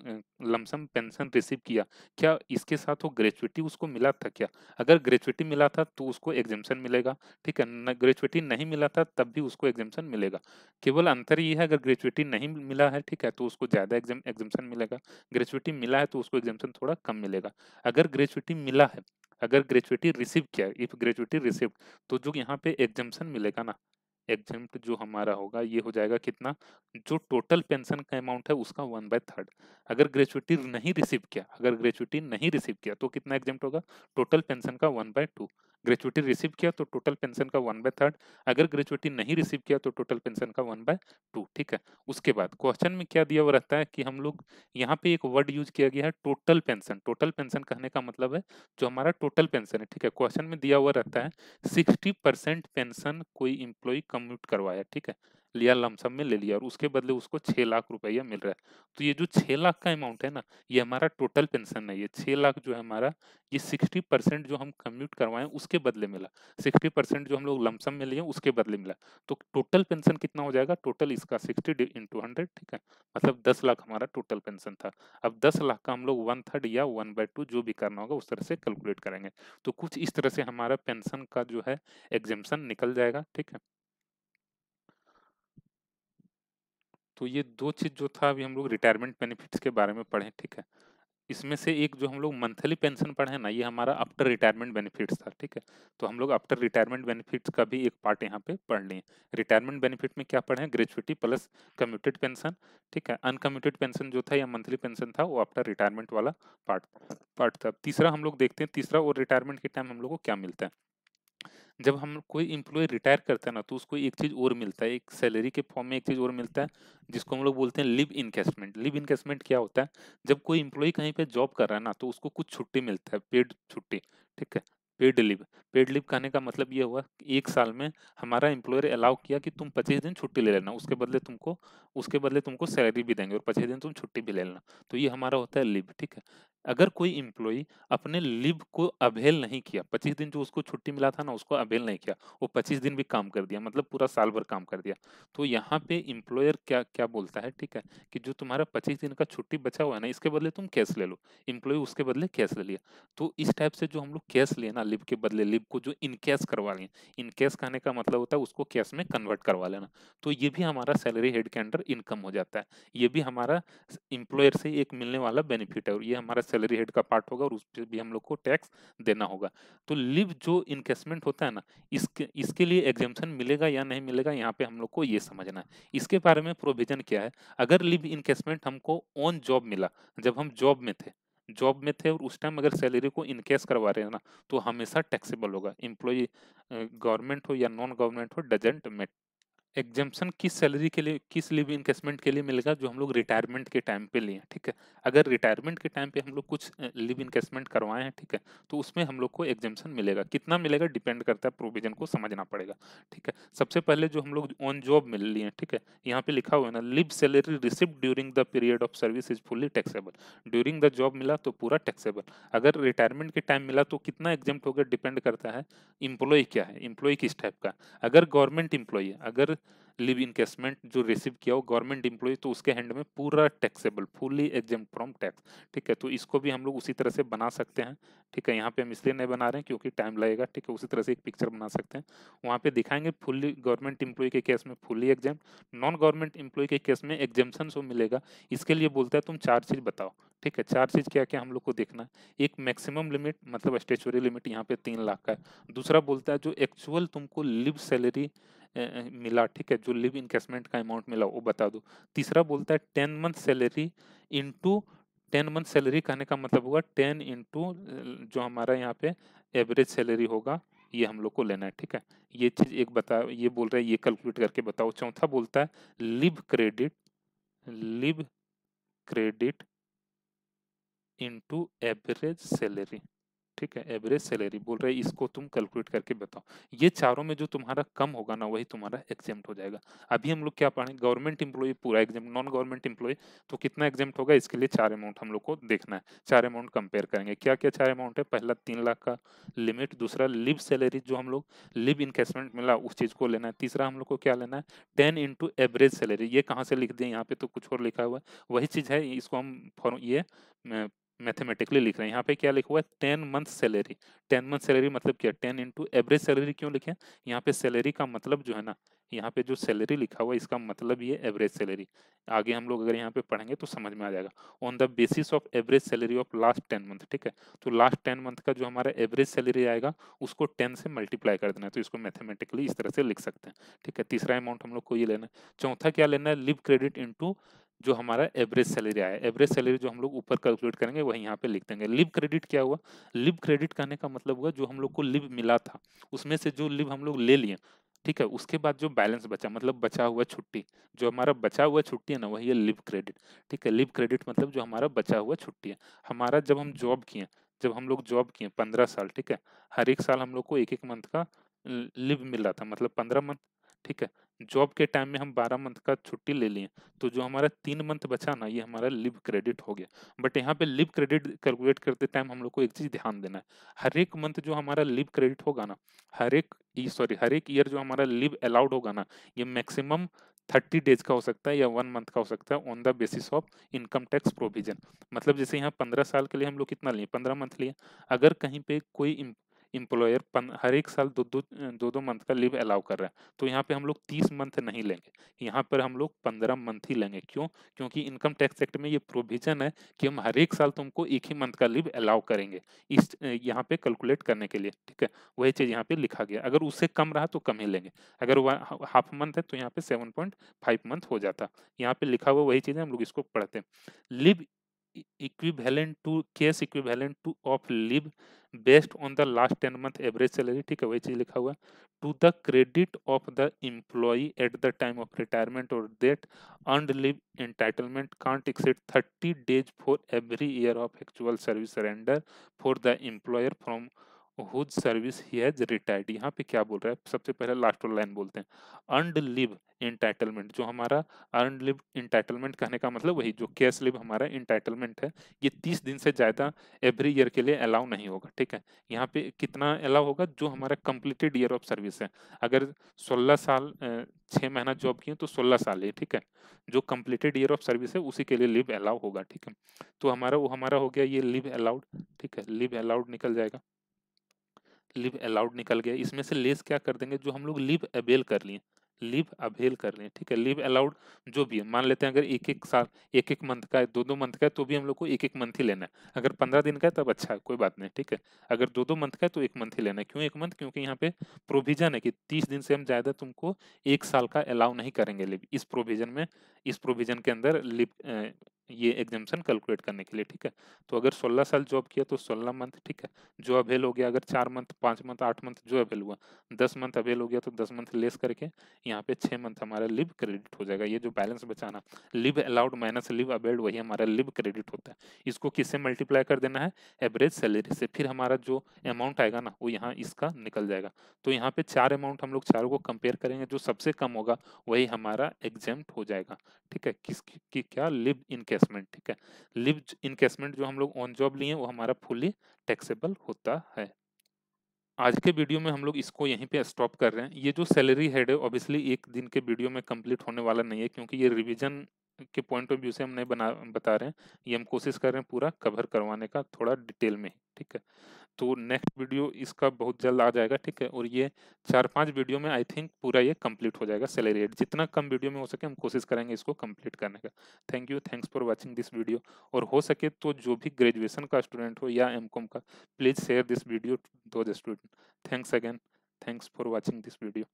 lump sum pension receive किया क्या इसके साथ वो ग्रेचुटी उसको मिला था क्या अगर ग्रेचुटी मिला था तो उसको एग्जामेशन मिलेगा ठीक है ग्रेचुटी नहीं मिला था तब भी उसको एग्जामेशन मिलेगा केवल अंतर ये है अगर ग्रेचुटी नहीं मिला है ठीक है तो उसको ज़्यादा एग्जामेशन मिलेगा ग्रेचुटी मिला है तो उसको एग्जामेशन थोड़ा कम मिलेगा अगर ग्रेचुटी मिला है अगर ग्रेचुएटी रिसीव किया इफ ग्रेचुएटी रिसीव तो जो यहाँ पे एग्जामेशन मिलेगा ना एग्जाम जो हमारा होगा ये हो जाएगा कितना जो टोटल पेंशन का अमाउंट है उसका वन बाय थर्ड अगर ग्रेचुएटी नहीं रिसीव किया अगर ग्रेचुएटी नहीं रिसीव किया तो कितना एग्जाम्प्ट होगा टोटल पेंशन का one by two gratuity receive किया तो टोटल पेंशन का वन बाय थर्ड अगर ग्रेचुटी नहीं रिसीव किया तो टोटल पेंशन का वन बाय टू ठीक है उसके बाद क्वेश्चन में क्या दिया हुआ रहता है कि हम लोग यहाँ पे एक वर्ड यूज किया गया है टोटल पेंशन टोटल पेंशन कहने का मतलब है जो हमारा टोटल पेंशन है ठीक है क्वेश्चन में दिया हुआ रहता है सिक्सटी पेंशन कोई इम्प्लॉय कम्यूट करवाया ठीक है लिया लमसम में ले लिया और उसके बदले उसको छः लाख रुपया मिल रहा है तो ये जो छः लाख का अमाउंट है ना ये हमारा टोटल पेंशन है ये छः लाख जो है हमारा ये सिक्सटी परसेंट जो हम कम्यूट करवाएं उसके बदले मिला सिक्सटी परसेंट जो हम लोग लमसम में लिए उसके बदले मिला तो टोटल पेंशन कितना हो जाएगा टोटल इसका सिक्सटी इंटू हंड्रेड ठीक है मतलब दस लाख हमारा टोटल पेंशन था अब दस लाख का हम लोग वन थर्ड या वन बाई टू जो भी करना होगा उस तरह से कैलकुलेट करेंगे तो कुछ इस तरह से हमारा पेंशन का जो है एग्जामेशन निकल जाएगा ठीक है तो ये दो चीज़ जो था अभी हम लोग रिटायरमेंट बेनिफिट्स के बारे में पढ़े ठीक है इसमें से एक जो हम लोग मंथली पेंशन पढ़े ना ये हमारा आफ्टर रिटायरमेंट बेनिफिट्स था ठीक है तो हम लोग आफ्टर रिटायरमेंट बेनिफिट्स का भी एक पार्ट यहाँ पे पढ़ लिए रिटायरमेंट बेनिफिट में क्या पढ़े ग्रेचुटी प्लस कम्यूटेड पेंशन ठीक है अनकम्यूटेड पेंशन जो था या मंथली पेंशन था वो आफ्टर रिटायरमेंट वाला पार्ट पार्ट था तीसरा हम लोग देखते हैं तीसरा और रिटायरमेंट के टाइम हम लोग को क्या मिलता है जब हम कोई इम्प्लॉय रिटायर करता है ना तो उसको एक चीज़ और मिलता है एक सैलरी के फॉर्म में एक चीज़ और मिलता है जिसको हम लोग बोलते हैं लिव इन्वेस्टमेंट लिव इन्वेस्टमेंट क्या होता है जब कोई इम्प्लॉय कहीं पे जॉब कर रहा है ना तो उसको कुछ छुट्टी मिलता है पेड छुट्टी ठीक है पेड लिव पेड लिव कहने का मतलब ये हुआ कि एक साल में हमारा एम्प्लॉयर अलाउ किया कि तुम पच्चीस दिन छुट्टी ले लेना उसके बदले तुमको उसके बदले तुमको सैलरी भी देंगे और पच्चीस दिन तुम छुट्टी भी ले लेना तो ये हमारा होता है लिव ठीक है अगर कोई इम्प्लॉई अपने लिव को अवेल नहीं किया पच्चीस दिन जो उसको छुट्टी मिला था ना उसको अवेल नहीं किया वो पच्चीस दिन भी काम कर दिया मतलब पूरा साल भर काम कर दिया तो यहाँ पे इम्प्लॉयर क्या क्या बोलता है ठीक है कि जो तुम्हारा पच्चीस दिन का छुट्टी बचा हुआ है ना इसके बदले तुम कैश ले लो इम्प्लॉय उसके बदले कैश ले लिया तो इस टाइप से जो हम लोग कैश लिए ना लिव के बदले लिव को जो इनकेश करवा लें इनकेश कहने का मतलब होता है उसको कैश में कन्वर्ट करवा लेना तो ये भी हमारा सैलरी हेड के अंडर इनकम हो जाता है ये भी हमारा इम्प्लॉयर से एक मिलने वाला बेनिफिट है और ये हमारा सैलरी हेड का पार्ट होगा और उस पर भी हम लोग को टैक्स देना होगा तो लिव जो इन्वेस्टमेंट होता है ना इसके इसके लिए एग्जामेशन मिलेगा या नहीं मिलेगा यहाँ पे हम लोग को ये समझना है इसके बारे में प्रोविजन क्या है अगर लिव इन्वेस्टमेंट हमको ऑन जॉब मिला जब हम जॉब में थे जॉब में थे और उस टाइम अगर सैलरी को इनकेस करवा रहे हैं ना तो हमेशा टैक्सेबल होगा एम्प्लॉय गवर्नमेंट हो या नॉन गवर्नमेंट हो डजेंट एग्जेपन किस सैलरी के लिए किस लिव इन्वेस्टमेंट के लिए मिलेगा जो हम लोग रिटायरमेंट के टाइम पे लिए ठीक है अगर रिटायरमेंट के टाइम पे हम लोग कुछ लिव इन्वेस्टमेंट करवाए हैं ठीक है तो उसमें हम लोग को एग्जेपन मिलेगा कितना मिलेगा डिपेंड करता है प्रोविजन को समझना पड़ेगा ठीक है सबसे पहले जो हम लोग ऑन जॉब मिल लिए ठीक है यहाँ पे लिखा हुआ है ना leave salary receive during the period of service is fully taxable during the job मिला तो पूरा टैक्सेबल अगर रिटायरमेंट के टाइम मिला तो कितना हो होगा डिपेंड करता है इम्प्लॉय क्या है इम्प्लॉय किस टाइप का अगर गवर्नमेंट इम्प्लॉय है अगर लिव इनकेसमेंट जो रिसीव किया हो गवर्नमेंट एम्प्लॉय तो उसके हैंड में पूरा taxable fully exempt from tax ठीक है तो इसको भी हम लोग उसी तरह से बना सकते हैं ठीक है यहाँ पे हम इसलिए नहीं बना रहे हैं क्योंकि टाइम लगेगा ठीक है उसी तरह से एक पिक्चर बना सकते हैं वहाँ पे दिखाएंगे फुल्ली गवर्नमेंट एम्प्लॉय के केस में fully exempt non government employee के केस में एग्जामेशन सो मिलेगा इसके लिए बोलता है तुम चार चीज़ बताओ ठीक है चार चीज़ क्या क्या हम लोग को देखना है एक मैक्सिमम लिमिट मतलब स्टेचुरी लिमिट यहाँ पे तीन लाख का है दूसरा बोलता है जो एक्चुअल तुमको लिव सैलरी मिला ठीक है जो लिव इनकेसमेंट का अमाउंट मिला वो बता दो तीसरा बोलता है ten month salary into ten month salary कहने का मतलब होगा टेन इंटू जो हमारा यहाँ पे एवरेज सैलरी होगा ये हम लोग को लेना है ठीक है ये चीज़ एक बता ये बोल रहा है ये कैलकुलेट करके बताओ चौथा बोलता है leave credit leave credit into average salary ठीक है एवरेज सैलरी बोल रहे इसको तुम कैलकुलेट करके बताओ ये चारों में जो तुम्हारा कम होगा ना वही तुम्हारा एग्जाम हो जाएगा अभी हम लोग क्या पढ़ें गवर्नमेंट एम्प्लॉय पूरा एग्जाम नॉन गवर्नमेंट एम्प्लॉय तो कितना एग्जाम होगा इसके लिए चार अमाउंट हम लोग को देखना है चार अमाउंट कंपेयर करेंगे क्या क्या चार अमाउंट है पहला तीन लाख का लिमिट दूसरा लिव सैलरी जो हम लोग लिव इन्वेस्टमेंट मिला उस चीज़ को लेना है तीसरा हम लोग को क्या लेना है टेन इंटू एवरेज सैलरी ये कहाँ से लिख दें यहाँ पे तो कुछ और लिखा हुआ है वही चीज़ है इसको हम ये मैथमेटिकली लिख रहे हैं यहाँ पे क्या लिखा हुआ है ten month salary ten month salary मतलब क्या टेन इंटू एवरेज सैलरी क्यों लिखे यहाँ पे सैलरी का मतलब जो है ना यहाँ पे जो सैलरी लिखा हुआ है इसका मतलब ये एवरेज सैलरी आगे हम लोग अगर यहाँ पे पढ़ेंगे तो समझ में आ जाएगा on the basis of average salary of last ten month ठीक है तो लास्ट टेन मंथ का जो हमारा एवरेज सैलरी आएगा उसको टेन से मल्टीप्लाई कर देना है तो इसको मैथमेटिकली इस तरह से लिख सकते हैं ठीक है तीसरा अमाउंट हम लोग को ये लेना है चौथा क्या लेना है लिव क्रेडिट इंटू जो हमारा एवरेज सैलरी आया एवरेज सैलरी जो हम लोग ऊपर कैलकुलेट करेंगे वही यहाँ पे लिख देंगे लिव क्रेडिट क्या हुआ लिव क्रेडिट कहने का मतलब हुआ जो हम लोग को लिव मिला था उसमें से जो लिव हम लोग ले लिए ठीक है उसके बाद जो बैलेंस बचा मतलब बचा हुआ छुट्टी जो हमारा बचा हुआ छुट्टी है ना वही है लिव क्रेडिट ठीक है लिव क्रेडिट मतलब जो हमारा बचा हुआ छुट्टी है हमारा जब हम जॉब किए जब हम लोग जॉब किए पंद्रह साल ठीक है हर एक साल हम लोग को एक एक मंथ का लिव मिल रहा था मतलब पंद्रह मंथ ठीक है जॉब के टाइम में हम 12 मंथ का छुट्टी ले लिए तो जो हमारा तीन मंथ बचा ना ये हमारा लिव क्रेडिट हो गया बट यहाँ पे लिव क्रेडिट कैलकुलेट करते टाइम हम लोग को एक चीज़ ध्यान देना है हर एक मंथ जो हमारा लिव क्रेडिट होगा ना हर एक सॉरी हर एक ईयर जो हमारा लिव अलाउड होगा ना ये मैक्सिमम थर्टी डेज का हो सकता है या वन मंथ का हो सकता है on the basis of income tax provision मतलब जैसे यहाँ पंद्रह साल के लिए हम लोग कितना लिए पंद्रह मंथ लिए अगर कहीं पे कोई इम्प्लॉयर हर एक साल दो दो दो दो मंथ का लीव अलाउ कर रहा है तो यहाँ पे हम लोग तीस मंथ नहीं लेंगे यहाँ पर हम लोग पंद्रह मंथ ही लेंगे क्यों क्योंकि इनकम टैक्स एक्ट में ये प्रोविजन है कि हम हर एक साल तुमको तो एक ही मंथ का लीव अलाउ करेंगे इस यहाँ पे कैलकुलेट करने के लिए ठीक है वही चीज़ यहाँ पे लिखा गया अगर उससे कम रहा तो कम ही लेंगे अगर वह हाफ मंथ है तो यहाँ पे सेवन पॉइंट फाइव मंथ हो जाता यहाँ पे लिखा हुआ वही चीज़ है हम लोग इसको पढ़ते हैं leave equivalent to cash equivalent to of leave based on the last ten month average salary ठीक है वही चीज लिखा हुआ to the credit of the employee at the time of retirement और date and leave entitlement can't exceed thirty days for every year of actual service surrender for the employer from whose service he has retired यहाँ पे क्या बोल रहा है सबसे पहले last वाला लाइन बोलते हैं अर्नड लिव इंटाइटलमेंट जो हमारा अर्नड लिव इंटाइटलमेंट कहने का मतलब वही जो कैश लिव हमारा इंटाइटलमेंट है ये तीस दिन से ज़्यादा एवरी ईयर के लिए अलाउ नहीं होगा ठीक है यहाँ पे कितना अलाउ होगा जो हमारा कंप्लीटेड ईयर ऑफ सर्विस है अगर सोलह साल छः महीना जॉब किए तो सोलह साल है ठीक है जो कंप्लीटेड ईयर ऑफ सर्विस है उसी के लिए लिव अलाउ होगा ठीक है तो हमारा वो हमारा हो गया ये लिव अलाउड ठीक है लिव अलाउड निकल जाएगा लिव अलाउड निकल गया इसमें से लेस क्या कर देंगे जो हम लोग लिव अवेल कर लिए लिव अवेल कर लिए ठीक है लिव अलाउड जो भी है मान लेते हैं अगर एक एक साल एक एक मंथ का है दो दो मंथ का है तो भी हम लोग को एक एक मंथ ही लेना है अगर पंद्रह दिन का है तब अच्छा है कोई बात नहीं ठीक है अगर दो दो मंथ का है तो एक मंथ ही लेना है क्यों एक मंथ क्योंकि यहाँ पे प्रोविजन है कि तीस दिन से हम ज़्यादा तुमको एक साल का अलाउ नहीं करेंगे लिव इस प्रोविजन में इस प्रोविजन के अंदर लिव ये एग्जामेशन कैलकुलेट करने के लिए ठीक है तो अगर 16 साल जॉब किया तो 16 मंथ ठीक है जो अवेल हो गया अगर चार मंथ पाँच मंथ आठ मंथ जो अवेल हुआ दस मंथ अवेल हो गया तो दस मंथ लेस करके यहाँ पे छः मंथ हमारा लिव क्रेडिट हो जाएगा ये जो बैलेंस बचाना leave allowed minus leave availed वही हमारा लिव क्रेडिट होता है इसको किससे मल्टीप्लाई कर देना है एवरेज सैलरी से फिर हमारा जो अमाउंट आएगा ना वो यहाँ इसका निकल जाएगा तो यहाँ पे चार अमाउंट हम लोग चारों को कंपेयर करेंगे जो सबसे कम होगा वही हमारा एग्जाम्ट हो जाएगा ठीक है किस क्या लिव इनके इनकेसमेंट ठीक है लिव इनकेसमेंट जो हम लोग ऑन जॉब लिए वो हमारा फुली टैक्सेबल होता है आज के वीडियो में हम लोग इसको यहीं पे स्टॉप कर रहे हैं ये जो सैलरी हेड है ऑब्वियसली एक दिन के वीडियो में कंप्लीट होने वाला नहीं है क्योंकि ये रिविजन के पॉइंट ऑफ व्यू से हम नहीं बना बता रहे हैं ये हम कोशिश कर रहे हैं पूरा कवर करवाने का थोड़ा डिटेल में ठीक है तो नेक्स्ट वीडियो इसका बहुत जल्द आ जाएगा ठीक है और ये चार पांच वीडियो में आई थिंक पूरा ये कंप्लीट हो जाएगा सैलरी रेट जितना कम वीडियो में हो सके हम कोशिश करेंगे इसको कंप्लीट करने का thank you thanks for watching this video और हो सके तो जो भी ग्रेजुएशन का स्टूडेंट हो या एम का please share this video to दो student thanks again thanks for watching this video